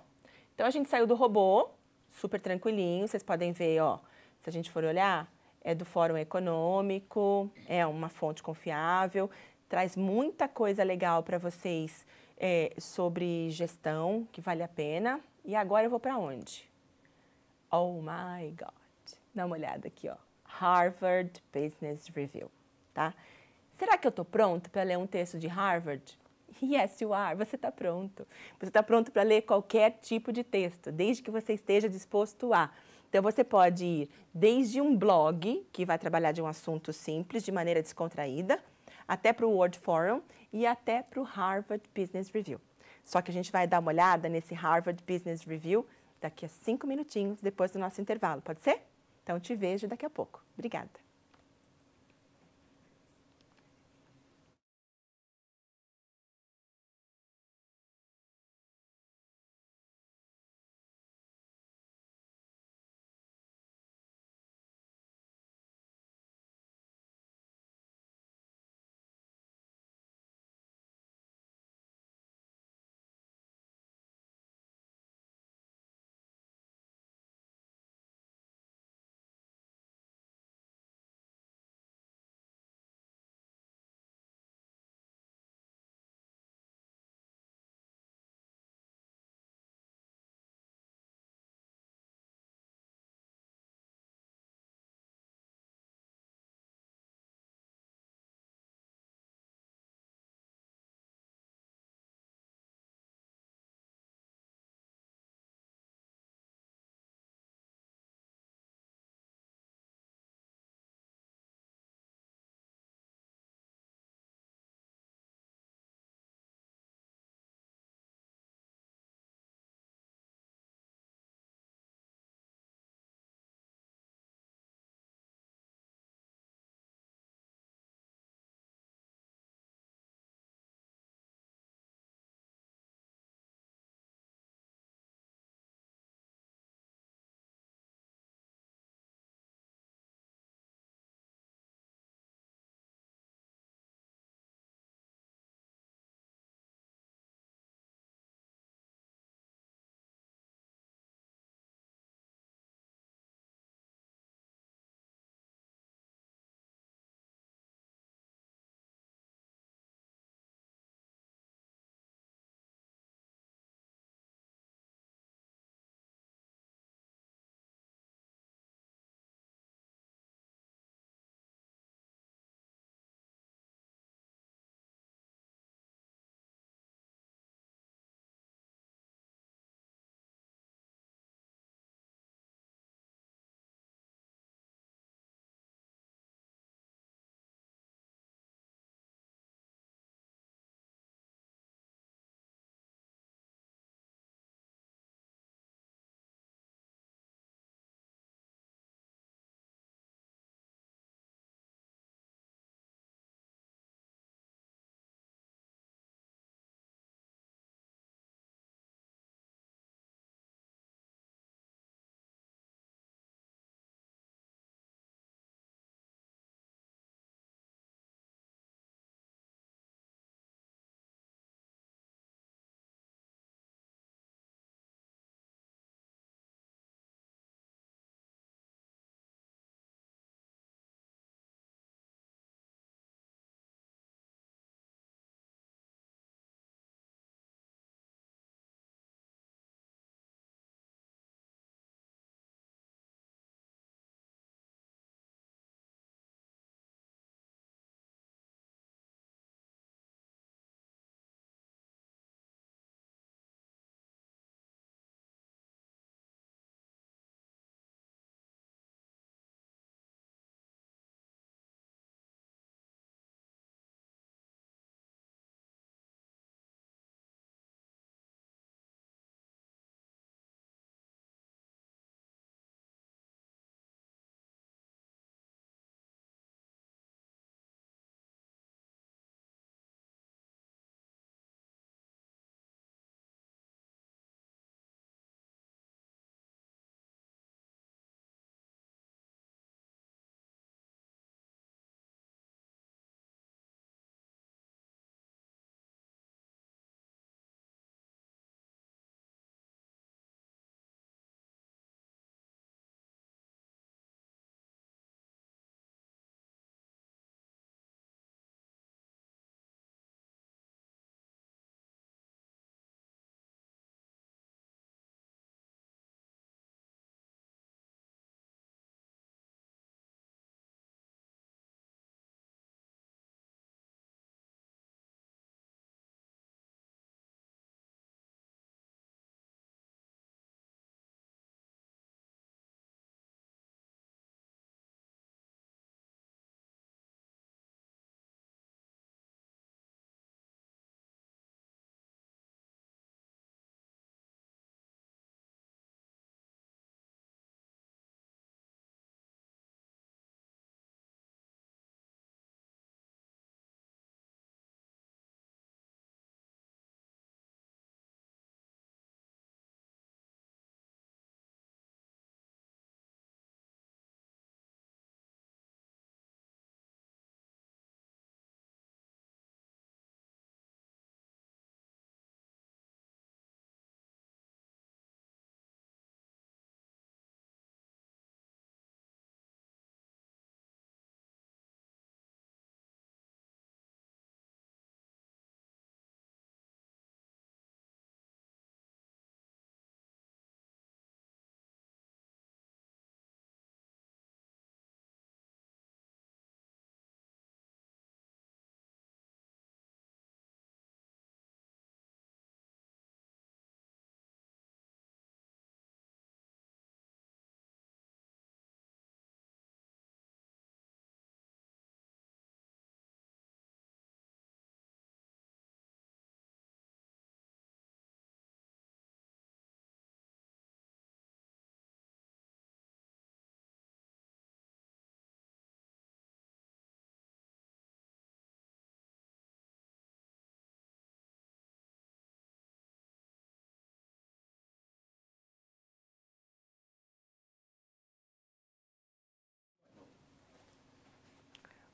então a gente saiu do robô, super tranquilinho, vocês podem ver, ó, se a gente for olhar, é do Fórum Econômico, é uma fonte confiável, traz muita coisa legal para vocês é, sobre gestão, que vale a pena. E agora eu vou para onde? Oh my God! Dá uma olhada aqui, ó. Harvard Business Review, tá? Será que eu estou pronto para ler um texto de Harvard? Yes, you are. Você está pronto. Você está pronto para ler qualquer tipo de texto, desde que você esteja disposto a. Então, você pode ir desde um blog, que vai trabalhar de um assunto simples, de maneira descontraída, até para o World Forum e até para o Harvard Business Review. Só que a gente vai dar uma olhada nesse Harvard Business Review daqui a cinco minutinhos depois do nosso intervalo, pode ser? Então te vejo daqui a pouco. Obrigada.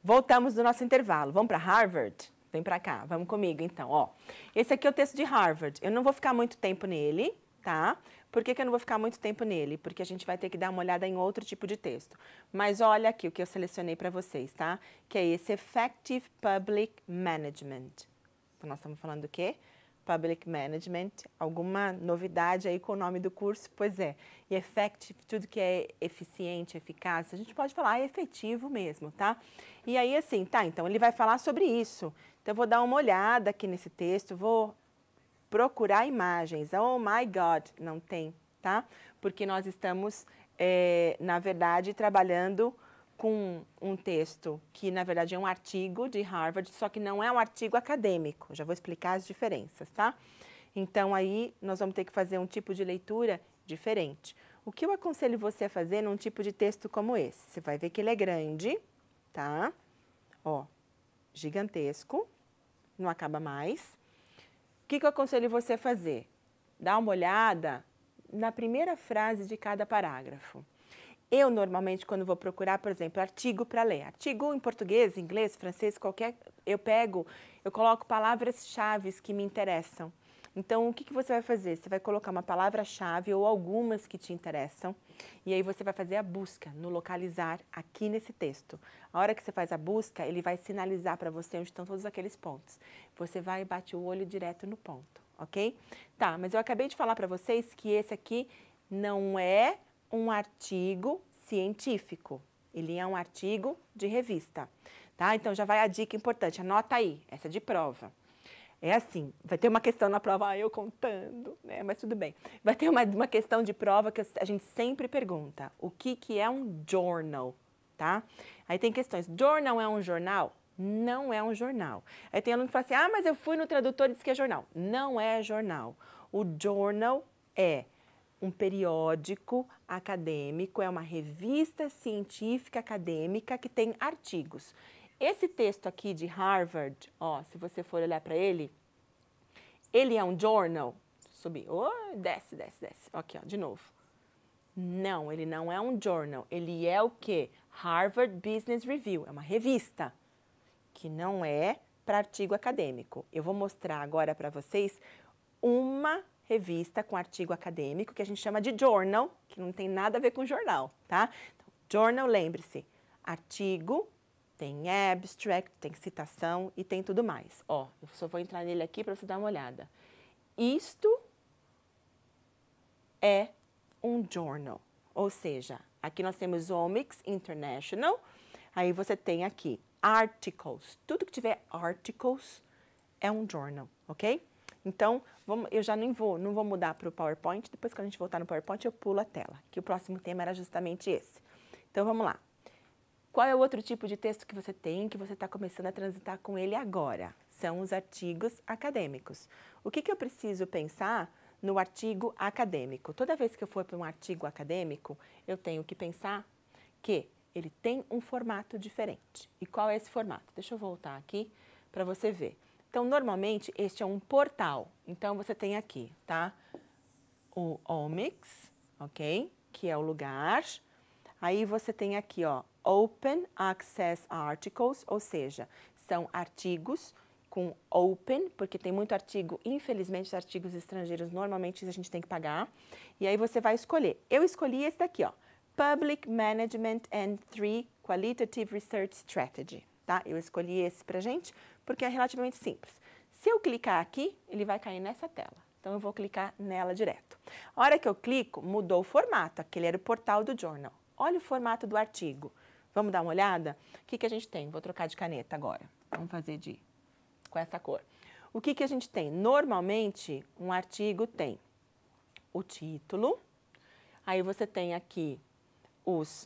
Voltamos do nosso intervalo. Vamos para Harvard? Vem para cá, vamos comigo então. Ó, esse aqui é o texto de Harvard. Eu não vou ficar muito tempo nele, tá? Por que, que eu não vou ficar muito tempo nele? Porque a gente vai ter que dar uma olhada em outro tipo de texto. Mas olha aqui o que eu selecionei para vocês, tá? Que é esse Effective Public Management. Então, nós estamos falando do quê? Public Management. Alguma novidade aí com o nome do curso? Pois é. E effective, tudo que é eficiente, eficaz, a gente pode falar é efetivo mesmo, tá? E aí, assim, tá, então ele vai falar sobre isso. Então, eu vou dar uma olhada aqui nesse texto, vou procurar imagens. Oh my God, não tem, tá? Porque nós estamos, é, na verdade, trabalhando com um texto que, na verdade, é um artigo de Harvard, só que não é um artigo acadêmico. Já vou explicar as diferenças, tá? Então, aí nós vamos ter que fazer um tipo de leitura diferente. O que eu aconselho você a fazer num tipo de texto como esse? Você vai ver que ele é grande, tá? Ó, gigantesco, não acaba mais. O que, que eu aconselho você a fazer? Dá uma olhada na primeira frase de cada parágrafo. Eu, normalmente, quando vou procurar, por exemplo, artigo para ler, artigo em português, inglês, francês, qualquer, eu pego, eu coloco palavras-chave que me interessam. Então, o que, que você vai fazer? Você vai colocar uma palavra-chave ou algumas que te interessam, e aí você vai fazer a busca no localizar aqui nesse texto. A hora que você faz a busca, ele vai sinalizar para você onde estão todos aqueles pontos. Você vai e bate o olho direto no ponto, ok? Tá, mas eu acabei de falar para vocês que esse aqui não é um artigo científico. Ele é um artigo de revista, tá? Então já vai a dica importante, anota aí, essa é de prova. É assim, vai ter uma questão na prova, ah, eu contando, né? Mas tudo bem. Vai ter uma, uma questão de prova que a gente sempre pergunta, o que, que é um journal, tá? Aí tem questões, journal é um jornal? Não é um jornal. Aí tem aluno que fala assim, ah, mas eu fui no tradutor e disse que é jornal. Não é jornal. O journal é um periódico acadêmico, é uma revista científica acadêmica que tem artigos. Esse texto aqui de Harvard, ó, se você for olhar para ele, ele é um journal. Subir, oh, desce, desce, desce. Aqui, ó, de novo. Não, ele não é um journal. Ele é o que? Harvard Business Review. É uma revista que não é para artigo acadêmico. Eu vou mostrar agora para vocês uma revista com artigo acadêmico, que a gente chama de journal, que não tem nada a ver com jornal, tá? Então, journal, lembre-se, artigo, tem abstract, tem citação e tem tudo mais. Ó, eu só vou entrar nele aqui para você dar uma olhada. Isto é um journal, ou seja, aqui nós temos Omics International, aí você tem aqui articles, tudo que tiver articles é um journal, ok? Então, Vamos, eu já nem vou, não vou mudar para o PowerPoint. Depois que a gente voltar no PowerPoint, eu pulo a tela, que o próximo tema era justamente esse. Então vamos lá. Qual é o outro tipo de texto que você tem, que você está começando a transitar com ele agora? São os artigos acadêmicos. O que, que eu preciso pensar no artigo acadêmico? Toda vez que eu for para um artigo acadêmico, eu tenho que pensar que ele tem um formato diferente. E qual é esse formato? Deixa eu voltar aqui para você ver. Então, normalmente, este é um portal. Então, você tem aqui, tá? O omics, ok? Que é o lugar. Aí você tem aqui, ó, Open Access Articles, ou seja, são artigos com open, porque tem muito artigo, infelizmente, artigos estrangeiros normalmente a gente tem que pagar. E aí você vai escolher. Eu escolhi esse daqui, ó, Public Management and Three Qualitative Research Strategy, tá? Eu escolhi esse pra gente porque é relativamente simples. Se eu clicar aqui, ele vai cair nessa tela. Então, eu vou clicar nela direto. A hora que eu clico, mudou o formato. Aquele era o portal do Journal. Olha o formato do artigo. Vamos dar uma olhada? O que, que a gente tem? Vou trocar de caneta agora. Vamos fazer de com essa cor. O que, que a gente tem? Normalmente, um artigo tem o título, aí você tem aqui os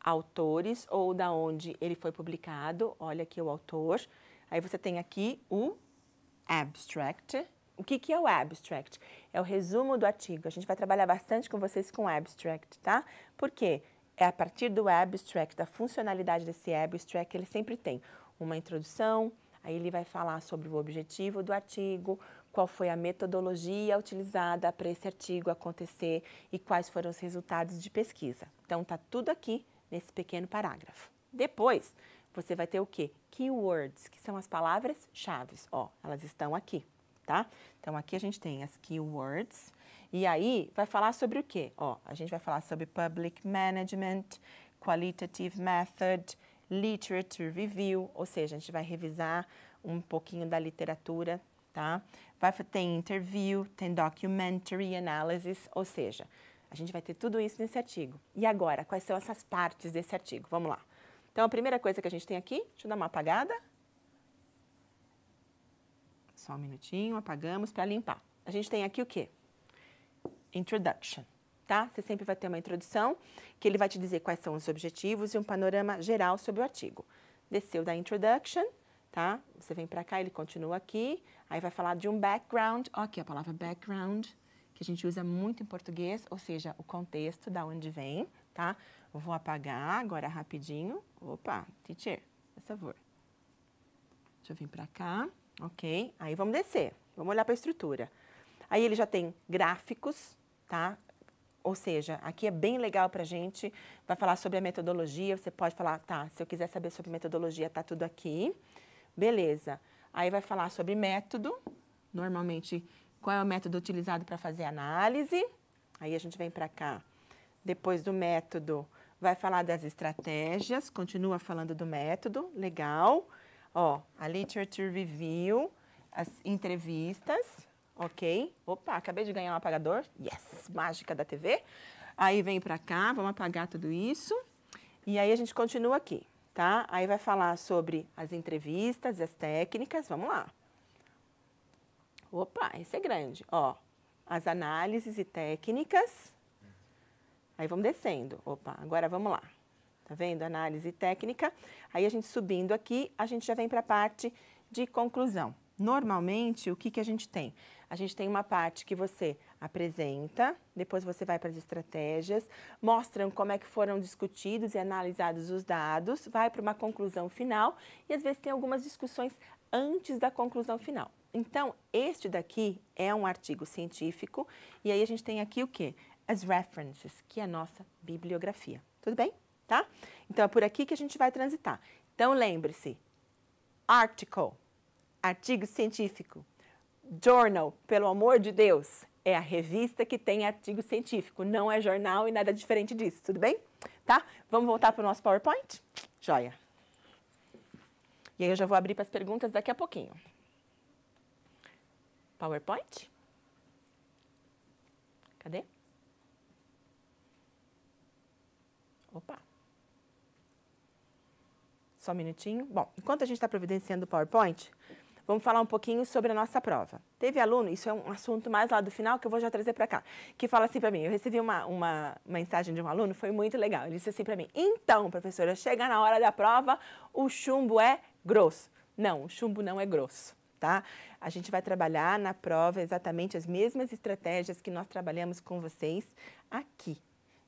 autores ou da onde ele foi publicado, olha aqui o autor, aí você tem aqui o abstract. O que, que é o abstract? É o resumo do artigo. A gente vai trabalhar bastante com vocês com abstract, tá? Porque É a partir do abstract, da funcionalidade desse abstract, ele sempre tem uma introdução, aí ele vai falar sobre o objetivo do artigo, qual foi a metodologia utilizada para esse artigo acontecer e quais foram os resultados de pesquisa. Então, tá tudo aqui nesse pequeno parágrafo. Depois, você vai ter o quê? Keywords, que são as palavras-chave. Ó, elas estão aqui, tá? Então, aqui a gente tem as keywords. E aí, vai falar sobre o quê? Ó, a gente vai falar sobre public management, qualitative method, literature review, ou seja, a gente vai revisar um pouquinho da literatura, tá? Vai tem interview, tem documentary analysis, ou seja, a gente vai ter tudo isso nesse artigo. E agora, quais são essas partes desse artigo? Vamos lá. Então, a primeira coisa que a gente tem aqui, deixa eu dar uma apagada. Só um minutinho, apagamos para limpar. A gente tem aqui o quê? Introduction, tá? Você sempre vai ter uma introdução, que ele vai te dizer quais são os objetivos e um panorama geral sobre o artigo. Desceu da introduction, tá? Você vem para cá, ele continua aqui, aí vai falar de um background, ó, aqui a palavra background, que a gente usa muito em português, ou seja, o contexto, da onde vem, tá? Vou apagar agora rapidinho. Opa, teacher, por favor. Deixa eu vir para cá. Ok, aí vamos descer. Vamos olhar para a estrutura. Aí ele já tem gráficos, tá? Ou seja, aqui é bem legal para gente. Vai falar sobre a metodologia. Você pode falar, tá, se eu quiser saber sobre metodologia, tá tudo aqui. Beleza. Aí vai falar sobre método. Normalmente, qual é o método utilizado para fazer análise. Aí a gente vem para cá. Depois do método, vai falar das estratégias, continua falando do método, legal. Ó, a literature review, as entrevistas, ok? Opa, acabei de ganhar um apagador. Yes, mágica da TV. Aí vem para cá, vamos apagar tudo isso. E aí a gente continua aqui, tá? Aí vai falar sobre as entrevistas, as técnicas, vamos lá. Opa, esse é grande, ó. As análises e técnicas, Aí vamos descendo. Opa, agora vamos lá. Tá vendo? Análise técnica. Aí a gente subindo aqui, a gente já vem para a parte de conclusão. Normalmente, o que, que a gente tem? A gente tem uma parte que você apresenta, depois você vai para as estratégias, mostram como é que foram discutidos e analisados os dados, vai para uma conclusão final e às vezes tem algumas discussões antes da conclusão final. Então, este daqui é um artigo científico e aí a gente tem aqui o que? as references, que é a nossa bibliografia. Tudo bem? Tá? Então é por aqui que a gente vai transitar. Então lembre-se: article, artigo científico. Journal, pelo amor de Deus, é a revista que tem artigo científico, não é jornal e nada diferente disso, tudo bem? Tá? Vamos voltar para o nosso PowerPoint? Joia! E aí eu já vou abrir para as perguntas daqui a pouquinho. PowerPoint? Cadê? Opa! Só um minutinho. Bom, enquanto a gente está providenciando o PowerPoint, vamos falar um pouquinho sobre a nossa prova. Teve aluno, isso é um assunto mais lá do final que eu vou já trazer para cá, que fala assim para mim, eu recebi uma, uma, uma mensagem de um aluno, foi muito legal, ele disse assim para mim, então, professora, chega na hora da prova, o chumbo é grosso. Não, o chumbo não é grosso. Tá? A gente vai trabalhar na prova exatamente as mesmas estratégias que nós trabalhamos com vocês aqui,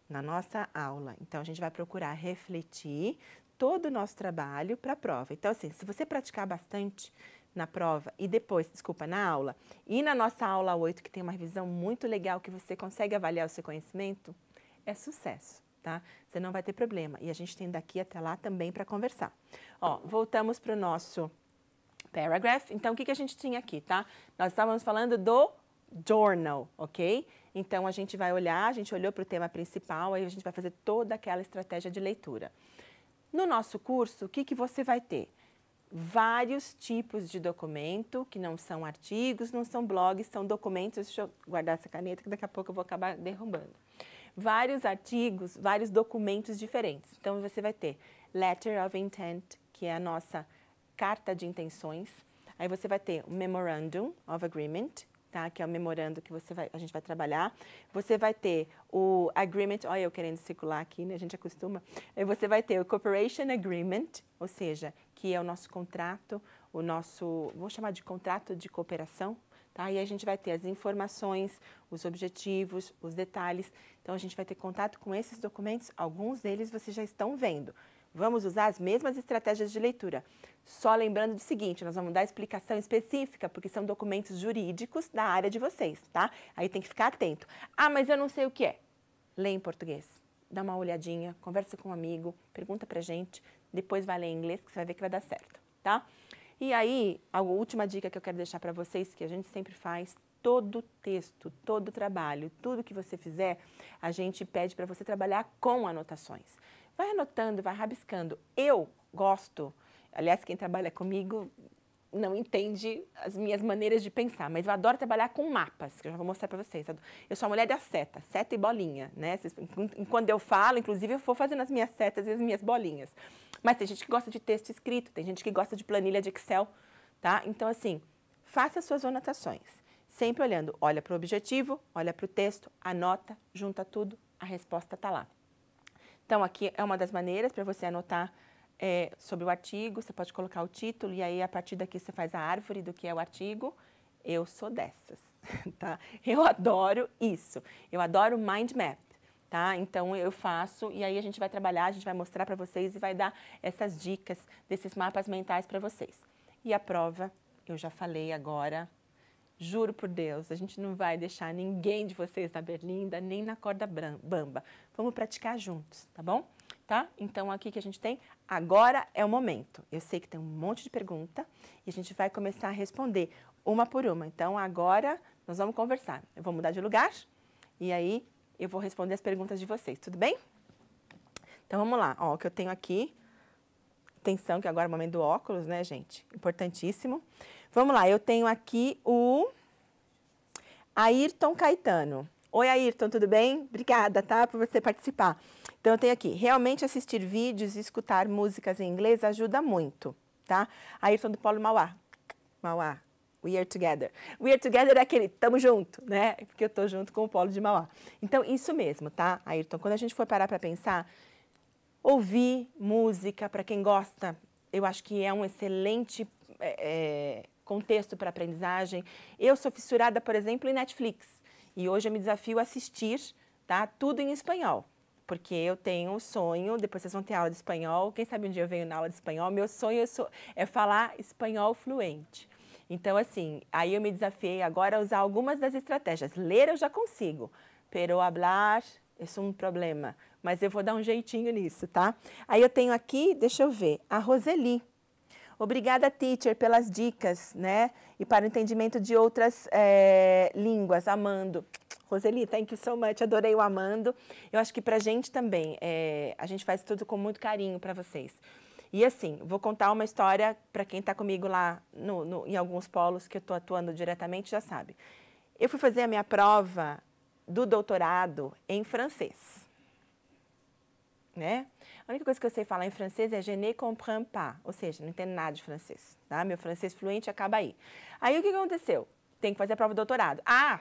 na nossa aula. Então, a gente vai procurar refletir todo o nosso trabalho para a prova. Então, assim, se você praticar bastante na prova e depois, desculpa, na aula, e na nossa aula 8, que tem uma revisão muito legal que você consegue avaliar o seu conhecimento, é sucesso, tá? Você não vai ter problema. E a gente tem daqui até lá também para conversar. Ó, voltamos para o nosso paragraph. Então, o que, que a gente tinha aqui, tá? Nós estávamos falando do journal, ok? Então, a gente vai olhar, a gente olhou para o tema principal, aí a gente vai fazer toda aquela estratégia de leitura. No nosso curso, o que, que você vai ter? Vários tipos de documento, que não são artigos, não são blogs, são documentos. Deixa eu guardar essa caneta, que daqui a pouco eu vou acabar derrubando. Vários artigos, vários documentos diferentes. Então, você vai ter Letter of Intent, que é a nossa carta de intenções. Aí você vai ter Memorandum of Agreement, tá? que é o memorando que você vai, a gente vai trabalhar. Você vai ter o Agreement, olha eu querendo circular aqui, né? a gente acostuma. Você vai ter o cooperation Agreement, ou seja, que é o nosso contrato, o nosso, vou chamar de contrato de cooperação, Tá? E a gente vai ter as informações, os objetivos, os detalhes. Então, a gente vai ter contato com esses documentos. Alguns deles vocês já estão vendo. Vamos usar as mesmas estratégias de leitura. Só lembrando do seguinte, nós vamos dar explicação específica, porque são documentos jurídicos da área de vocês, tá? Aí tem que ficar atento. Ah, mas eu não sei o que é. Lê em português. Dá uma olhadinha, conversa com um amigo, pergunta pra gente, depois vai ler em inglês que você vai ver que vai dar certo, tá? E aí, a última dica que eu quero deixar para vocês, que a gente sempre faz, todo texto, todo trabalho, tudo que você fizer, a gente pede para você trabalhar com anotações. Vai anotando, vai rabiscando. Eu gosto, aliás, quem trabalha comigo não entende as minhas maneiras de pensar, mas eu adoro trabalhar com mapas, que eu já vou mostrar para vocês. Eu sou a mulher da seta, seta e bolinha, né? Quando eu falo, inclusive, eu vou fazendo as minhas setas e as minhas bolinhas. Mas tem gente que gosta de texto escrito, tem gente que gosta de planilha de Excel, tá? Então, assim, faça suas anotações. Sempre olhando, olha para o objetivo, olha para o texto, anota, junta tudo, a resposta está lá. Então, aqui é uma das maneiras para você anotar é, sobre o artigo, você pode colocar o título e aí a partir daqui você faz a árvore do que é o artigo. Eu sou dessas, tá? Eu adoro isso. Eu adoro mind map, tá? Então eu faço e aí a gente vai trabalhar, a gente vai mostrar para vocês e vai dar essas dicas desses mapas mentais para vocês. E a prova, eu já falei agora, Juro por Deus, a gente não vai deixar ninguém de vocês na berlinda, nem na corda bamba. Vamos praticar juntos, tá bom? Tá? Então, aqui que a gente tem, agora é o momento. Eu sei que tem um monte de pergunta e a gente vai começar a responder uma por uma. Então, agora nós vamos conversar. Eu vou mudar de lugar e aí eu vou responder as perguntas de vocês, tudo bem? Então, vamos lá. Ó, o que eu tenho aqui, atenção que agora é o momento do óculos, né, gente? Importantíssimo. Importantíssimo. Vamos lá, eu tenho aqui o Ayrton Caetano. Oi, Ayrton, tudo bem? Obrigada, tá, por você participar. Então, eu tenho aqui, realmente assistir vídeos e escutar músicas em inglês ajuda muito, tá? Ayrton do Paulo Mauá. Mauá, We Are Together. We Are Together é aquele tamo junto, né? Porque eu tô junto com o Polo de Mauá. Então, isso mesmo, tá, Ayrton? Quando a gente for parar para pensar, ouvir música, para quem gosta, eu acho que é um excelente é, é contexto para aprendizagem. Eu sou fissurada, por exemplo, em Netflix. E hoje eu me desafio a assistir, tá? Tudo em espanhol. Porque eu tenho o um sonho, depois vocês vão ter aula de espanhol, quem sabe um dia eu venho na aula de espanhol, meu sonho é, so, é falar espanhol fluente. Então, assim, aí eu me desafiei agora a usar algumas das estratégias. Ler eu já consigo, pero hablar, isso é um problema. Mas eu vou dar um jeitinho nisso, tá? Aí eu tenho aqui, deixa eu ver, a Roseli. Obrigada, teacher, pelas dicas, né? E para o entendimento de outras é, línguas. Amando. Roseli, thank you so much. Adorei o Amando. Eu acho que para a gente também, é, a gente faz tudo com muito carinho para vocês. E assim, vou contar uma história para quem está comigo lá no, no, em alguns polos que eu estou atuando diretamente já sabe. Eu fui fazer a minha prova do doutorado em francês, né? A única coisa que eu sei falar em francês é je ne comprends pas, ou seja, não entendo nada de francês. Tá? Meu francês fluente acaba aí. Aí o que aconteceu? Tem que fazer a prova do doutorado. Ah,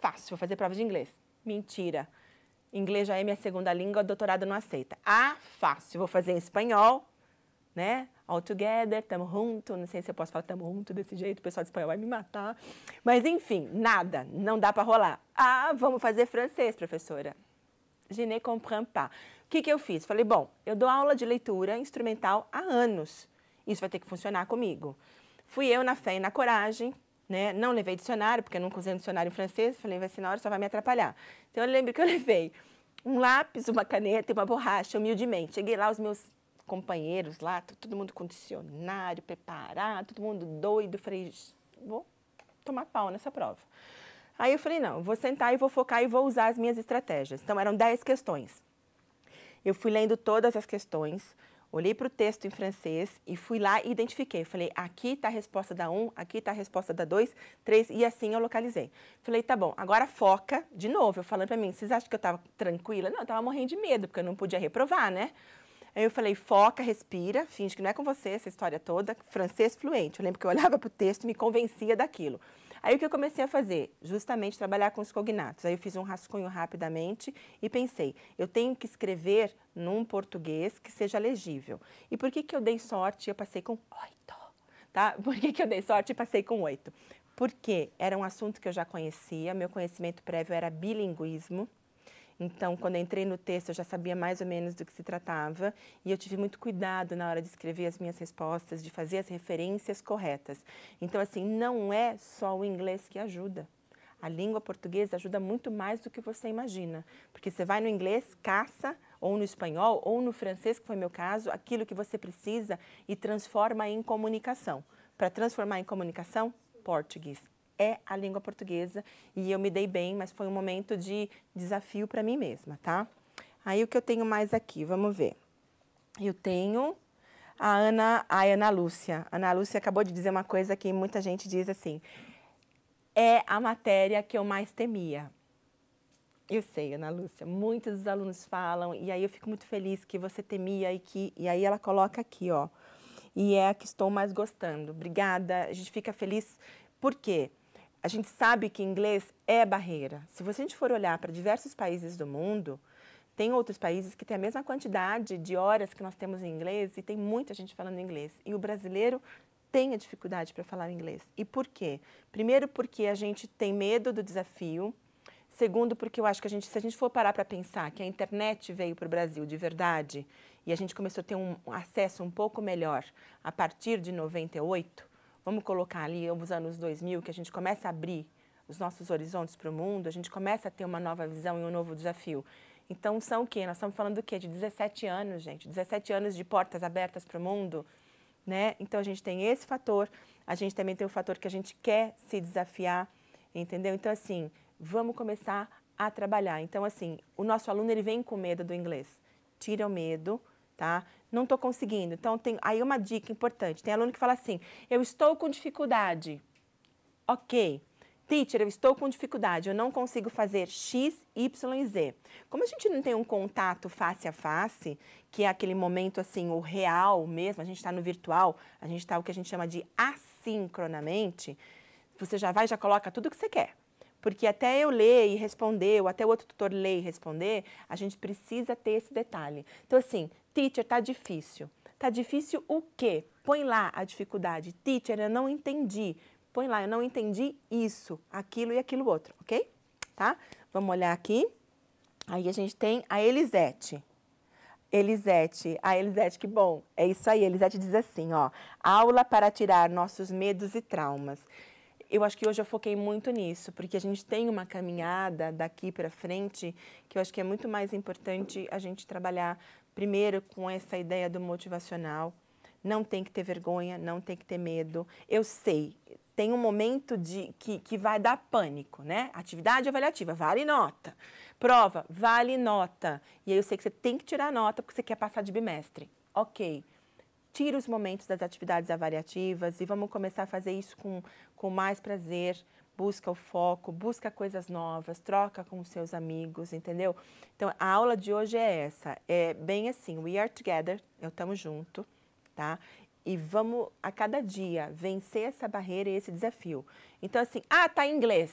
fácil, vou fazer a prova de inglês. Mentira. Inglês já é minha segunda língua, doutorado não aceita. Ah, fácil, vou fazer em espanhol, né? All together, tamo junto, não sei se eu posso falar tamo junto desse jeito, o pessoal de espanhol vai me matar. Mas enfim, nada, não dá para rolar. Ah, vamos fazer francês, professora je ne comprends pas. O que, que eu fiz? Falei, bom, eu dou aula de leitura instrumental há anos. Isso vai ter que funcionar comigo. Fui eu na fé e na coragem, né? Não levei dicionário, porque eu nunca usei um dicionário em francês. Falei, vai ser na hora, só vai me atrapalhar. Então, eu lembro que eu levei um lápis, uma caneta e uma borracha, humildemente. Cheguei lá, os meus companheiros lá, todo mundo com dicionário, preparado, todo mundo doido. Falei, vou tomar pau nessa prova. Aí eu falei, não, vou sentar e vou focar e vou usar as minhas estratégias. Então, eram 10 questões. Eu fui lendo todas as questões, olhei para o texto em francês e fui lá e identifiquei. Falei, aqui está a resposta da 1, aqui está a resposta da 2, 3, e assim eu localizei. Falei, tá bom, agora foca de novo. Eu falando para mim, vocês acham que eu estava tranquila? Não, eu estava morrendo de medo, porque eu não podia reprovar, né? Aí eu falei, foca, respira, finge que não é com você essa história toda, francês fluente. Eu lembro que eu olhava para o texto e me convencia daquilo. Aí o que eu comecei a fazer? Justamente trabalhar com os cognatos. Aí eu fiz um rascunho rapidamente e pensei, eu tenho que escrever num português que seja legível. E por que, que eu dei sorte e eu passei com oito? Tá? Por que, que eu dei sorte e passei com oito? Porque era um assunto que eu já conhecia, meu conhecimento prévio era bilinguismo, então, quando entrei no texto, eu já sabia mais ou menos do que se tratava e eu tive muito cuidado na hora de escrever as minhas respostas, de fazer as referências corretas. Então, assim, não é só o inglês que ajuda. A língua portuguesa ajuda muito mais do que você imagina, porque você vai no inglês, caça ou no espanhol ou no francês, que foi meu caso, aquilo que você precisa e transforma em comunicação. Para transformar em comunicação, português é a língua portuguesa e eu me dei bem, mas foi um momento de desafio para mim mesma, tá? Aí o que eu tenho mais aqui, vamos ver. Eu tenho a Ana, a Ana Lúcia. Ana Lúcia acabou de dizer uma coisa que muita gente diz assim: é a matéria que eu mais temia. Eu sei, Ana Lúcia, muitos dos alunos falam e aí eu fico muito feliz que você temia e que e aí ela coloca aqui, ó. E é a que estou mais gostando. Obrigada. A gente fica feliz por quê? A gente sabe que inglês é barreira. Se você for olhar para diversos países do mundo, tem outros países que têm a mesma quantidade de horas que nós temos em inglês e tem muita gente falando inglês. E o brasileiro tem a dificuldade para falar inglês. E por quê? Primeiro, porque a gente tem medo do desafio. Segundo, porque eu acho que a gente, se a gente for parar para pensar que a internet veio para o Brasil de verdade e a gente começou a ter um acesso um pouco melhor a partir de 98, vamos colocar ali os anos 2000, que a gente começa a abrir os nossos horizontes para o mundo, a gente começa a ter uma nova visão e um novo desafio. Então, são o quê? Nós estamos falando do quê? De 17 anos, gente. 17 anos de portas abertas para o mundo, né? Então, a gente tem esse fator. A gente também tem o fator que a gente quer se desafiar, entendeu? Então, assim, vamos começar a trabalhar. Então, assim, o nosso aluno, ele vem com medo do inglês. Tira o medo, tá? não estou conseguindo. Então, tem aí uma dica importante. Tem aluno que fala assim, eu estou com dificuldade. Ok. Teacher, eu estou com dificuldade, eu não consigo fazer X, Y e Z. Como a gente não tem um contato face a face, que é aquele momento assim, o real mesmo, a gente está no virtual, a gente está o que a gente chama de assincronamente, você já vai, já coloca tudo o que você quer. Porque até eu ler e responder, ou até o outro tutor ler e responder, a gente precisa ter esse detalhe. Então, assim, Teacher, tá difícil. Tá difícil o quê? Põe lá a dificuldade. Teacher, eu não entendi. Põe lá, eu não entendi isso, aquilo e aquilo outro, ok? Tá? Vamos olhar aqui. Aí a gente tem a Elisete. Elisete, a Elisete, que bom. É isso aí, Elisete diz assim, ó. Aula para tirar nossos medos e traumas. Eu acho que hoje eu foquei muito nisso, porque a gente tem uma caminhada daqui para frente que eu acho que é muito mais importante a gente trabalhar Primeiro, com essa ideia do motivacional, não tem que ter vergonha, não tem que ter medo. Eu sei, tem um momento de que, que vai dar pânico, né? Atividade avaliativa, vale nota. Prova, vale nota. E aí eu sei que você tem que tirar nota porque você quer passar de bimestre. Ok. Tira os momentos das atividades avaliativas e vamos começar a fazer isso com, com mais prazer busca o foco, busca coisas novas, troca com seus amigos, entendeu? Então a aula de hoje é essa, é bem assim, we are together, eu tamo junto, tá? E vamos a cada dia vencer essa barreira e esse desafio. Então assim, ah, tá em inglês.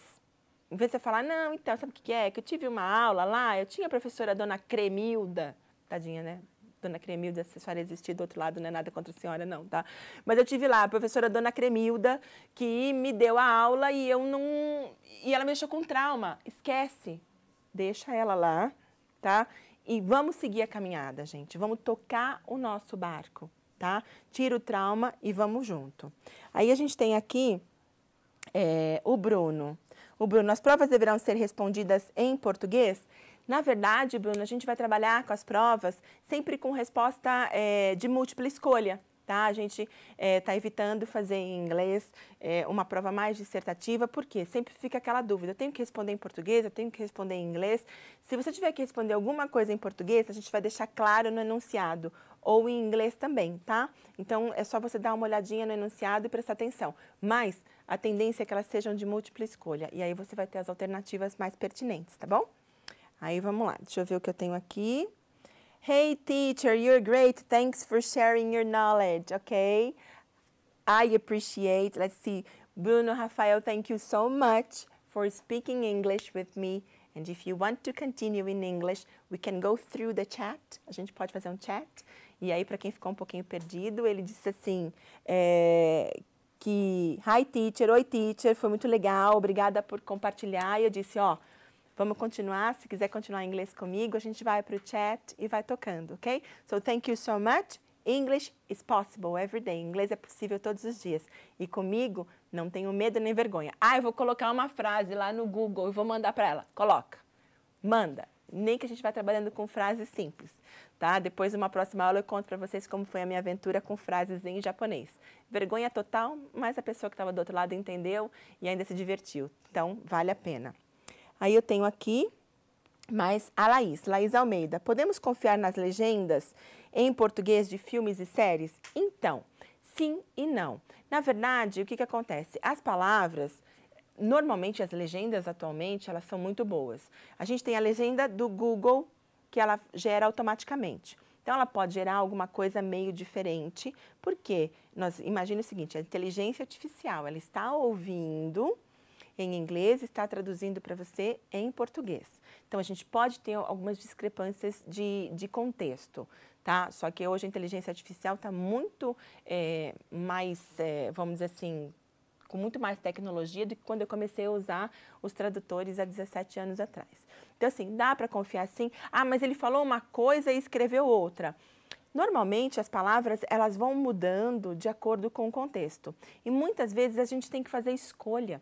Em vez de você falar, não, então, sabe o que é? Que eu tive uma aula lá, eu tinha a professora dona Cremilda, tadinha, né? Dona Cremilda, se a senhora existir do outro lado, não é nada contra a senhora, não, tá? Mas eu tive lá a professora Dona Cremilda, que me deu a aula e eu não. E ela me deixou com trauma. Esquece. Deixa ela lá, tá? E vamos seguir a caminhada, gente. Vamos tocar o nosso barco, tá? Tira o trauma e vamos junto. Aí a gente tem aqui é, o Bruno. O Bruno, as provas deverão ser respondidas em português? Na verdade, Bruno, a gente vai trabalhar com as provas sempre com resposta é, de múltipla escolha. Tá? A gente está eh, é, evitando fazer em inglês é, uma prova mais dissertativa, porque sempre fica aquela dúvida: eu tenho que responder em português, eu tenho que responder em inglês. Se você tiver que responder alguma coisa em português, a gente vai deixar claro no enunciado ou em inglês também, tá? Então é só você dar uma olhadinha no enunciado e prestar atenção. Mas a tendência é que elas sejam de múltipla escolha e aí você vai ter as alternativas mais pertinentes, tá bom? Aí vamos lá, deixa eu ver o que eu tenho aqui. Hey teacher, you're great. Thanks for sharing your knowledge. Okay. I appreciate. Let's see. Bruno Rafael, thank you so much for speaking English with me. And if you want to continue in English, we can go through the chat. A gente pode fazer um chat. E aí, para quem ficou um pouquinho perdido, ele disse assim: é, que hi teacher, oi teacher, foi muito legal, obrigada por compartilhar. E eu disse: ó. Oh, Vamos continuar. Se quiser continuar em inglês comigo, a gente vai para o chat e vai tocando, ok? So, thank you so much. English is possible every day. Inglês é possível todos os dias. E comigo, não tenho medo nem vergonha. Ah, eu vou colocar uma frase lá no Google e vou mandar para ela. Coloca. Manda. Nem que a gente vai trabalhando com frases simples, tá? Depois, numa próxima aula, eu conto para vocês como foi a minha aventura com frases em japonês. Vergonha total, mas a pessoa que estava do outro lado entendeu e ainda se divertiu. Então, vale a pena. Aí eu tenho aqui mais a Laís, Laís Almeida. Podemos confiar nas legendas em português de filmes e séries? Então, sim e não. Na verdade, o que, que acontece? As palavras, normalmente as legendas atualmente, elas são muito boas. A gente tem a legenda do Google, que ela gera automaticamente. Então, ela pode gerar alguma coisa meio diferente, porque nós imagina o seguinte: a inteligência artificial ela está ouvindo em inglês está traduzindo para você em português. Então, a gente pode ter algumas discrepâncias de, de contexto, tá? Só que hoje a inteligência artificial está muito é, mais, é, vamos dizer assim, com muito mais tecnologia do que quando eu comecei a usar os tradutores há 17 anos atrás. Então, assim, dá para confiar assim? Ah, mas ele falou uma coisa e escreveu outra. Normalmente as palavras elas vão mudando de acordo com o contexto e muitas vezes a gente tem que fazer escolha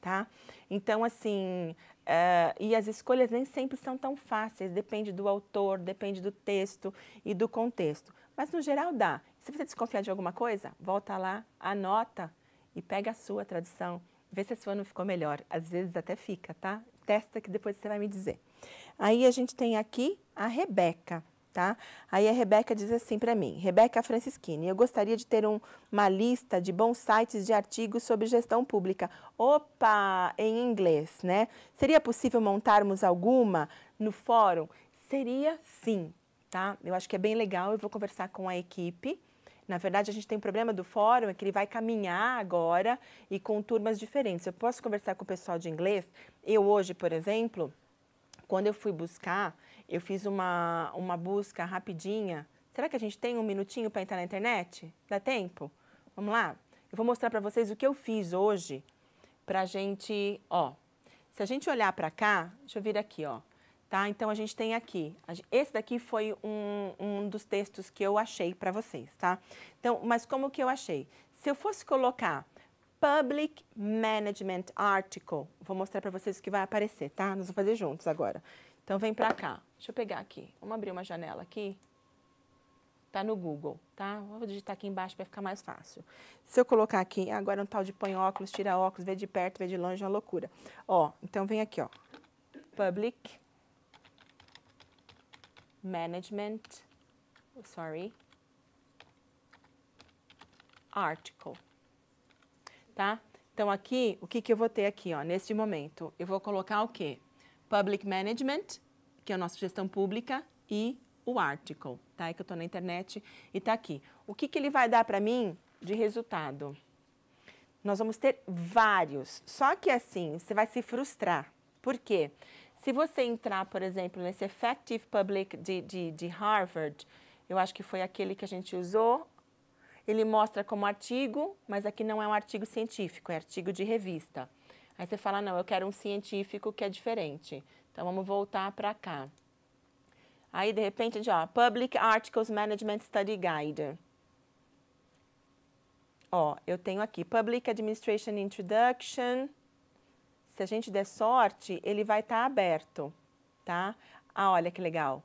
tá? Então, assim, uh, e as escolhas nem sempre são tão fáceis, depende do autor, depende do texto e do contexto. Mas, no geral, dá. Se você desconfiar de alguma coisa, volta lá, anota e pega a sua tradução, vê se a sua não ficou melhor. Às vezes até fica, tá? Testa que depois você vai me dizer. Aí a gente tem aqui a Rebeca tá? Aí a Rebeca diz assim para mim, Rebeca Francisquini, eu gostaria de ter um, uma lista de bons sites de artigos sobre gestão pública. Opa, em inglês, né? Seria possível montarmos alguma no fórum? Seria sim, tá? Eu acho que é bem legal, eu vou conversar com a equipe. Na verdade, a gente tem um problema do fórum, é que ele vai caminhar agora e com turmas diferentes. Eu posso conversar com o pessoal de inglês. Eu hoje, por exemplo, quando eu fui buscar eu fiz uma, uma busca rapidinha. Será que a gente tem um minutinho para entrar na internet? Dá tempo? Vamos lá? Eu vou mostrar para vocês o que eu fiz hoje para a gente, ó. Se a gente olhar para cá, deixa eu vir aqui, ó. Tá? Então a gente tem aqui. Esse daqui foi um, um dos textos que eu achei para vocês, tá? Então, mas como que eu achei? Se eu fosse colocar Public Management Article, vou mostrar para vocês o que vai aparecer, tá? Nós vamos fazer juntos agora. Então vem para cá. Deixa eu pegar aqui. Vamos abrir uma janela aqui. Tá no Google, tá? Vou digitar aqui embaixo para ficar mais fácil. Se eu colocar aqui, ah, agora é um tal de põe óculos, tira óculos, vê de perto, vê de longe, é uma loucura. Ó, então vem aqui, ó. Public Management, sorry, Article, tá? Então aqui, o que que eu vou ter aqui, ó, neste momento? Eu vou colocar o quê? Public Management, que é o nosso gestão pública, e o article, tá? É que eu estou na internet e está aqui. O que, que ele vai dar para mim de resultado? Nós vamos ter vários, só que assim, você vai se frustrar. Por quê? Se você entrar, por exemplo, nesse Effective Public de, de, de Harvard, eu acho que foi aquele que a gente usou, ele mostra como artigo, mas aqui não é um artigo científico, é artigo de revista. Aí você fala, não, eu quero um científico que é diferente. Então vamos voltar para cá. Aí de repente, ó, Public Articles Management Study Guide. Ó, eu tenho aqui Public Administration Introduction. Se a gente der sorte, ele vai estar tá aberto, tá? Ah, olha que legal.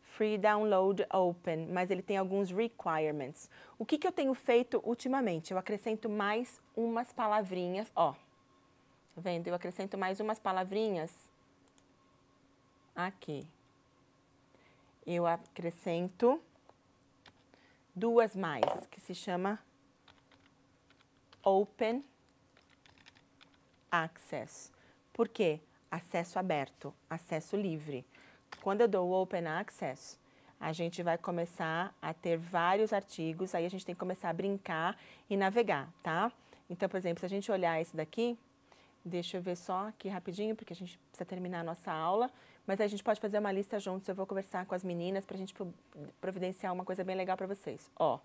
Free Download Open, mas ele tem alguns requirements. O que, que eu tenho feito ultimamente? Eu acrescento mais umas palavrinhas, ó vendo? Eu acrescento mais umas palavrinhas aqui. Eu acrescento duas mais, que se chama Open Access. Por quê? Acesso aberto, acesso livre. Quando eu dou Open Access, a gente vai começar a ter vários artigos, aí a gente tem que começar a brincar e navegar, tá? Então, por exemplo, se a gente olhar esse daqui, Deixa eu ver só aqui rapidinho, porque a gente precisa terminar a nossa aula. Mas a gente pode fazer uma lista juntos. Eu vou conversar com as meninas para a gente providenciar uma coisa bem legal para vocês. Ó,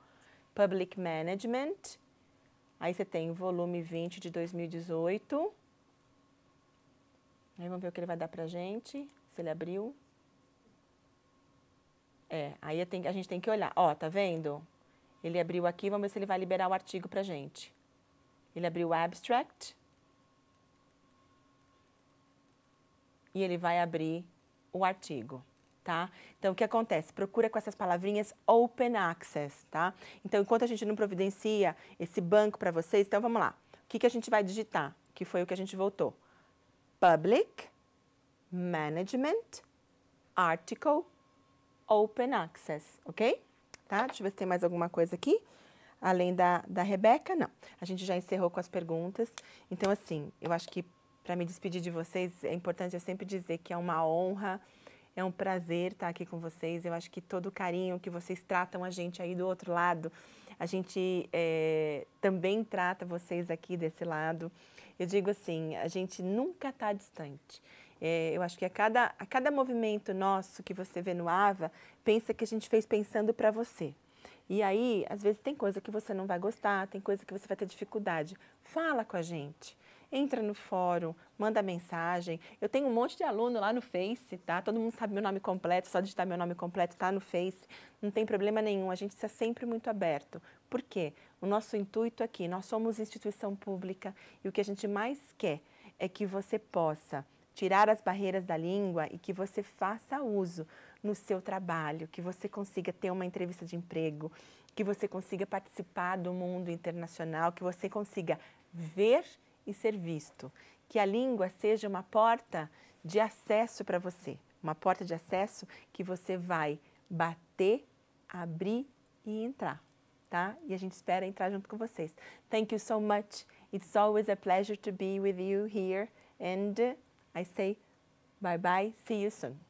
Public Management. Aí você tem o volume 20 de 2018. Aí vamos ver o que ele vai dar para a gente, se ele abriu. É, aí a gente tem que olhar. Ó, tá vendo? Ele abriu aqui, vamos ver se ele vai liberar o artigo para a gente. Ele abriu o abstract. e ele vai abrir o artigo. Tá? Então, o que acontece? Procura com essas palavrinhas open access, tá? Então, enquanto a gente não providencia esse banco para vocês, então vamos lá. O que, que a gente vai digitar? Que foi o que a gente voltou. Public Management Article Open Access, ok? Tá? Deixa eu ver se tem mais alguma coisa aqui. Além da, da Rebeca, não. A gente já encerrou com as perguntas. Então, assim, eu acho que para me despedir de vocês, é importante eu sempre dizer que é uma honra, é um prazer estar aqui com vocês. Eu acho que todo o carinho que vocês tratam a gente aí do outro lado, a gente é, também trata vocês aqui desse lado. Eu digo assim, a gente nunca está distante. É, eu acho que a cada, a cada movimento nosso que você vê no AVA, pensa que a gente fez pensando para você. E aí, às vezes tem coisa que você não vai gostar, tem coisa que você vai ter dificuldade. Fala com a gente entra no fórum, manda mensagem. Eu tenho um monte de aluno lá no Face, tá? Todo mundo sabe meu nome completo, só digitar meu nome completo, tá no Face. Não tem problema nenhum, a gente está sempre muito aberto. Por quê? O nosso intuito aqui, nós somos instituição pública e o que a gente mais quer é que você possa tirar as barreiras da língua e que você faça uso no seu trabalho, que você consiga ter uma entrevista de emprego, que você consiga participar do mundo internacional, que você consiga ver e ser visto. Que a língua seja uma porta de acesso para você, uma porta de acesso que você vai bater, abrir e entrar, tá? E a gente espera entrar junto com vocês. Thank you so much. It's always a pleasure to be with you here and I say bye bye, see you soon.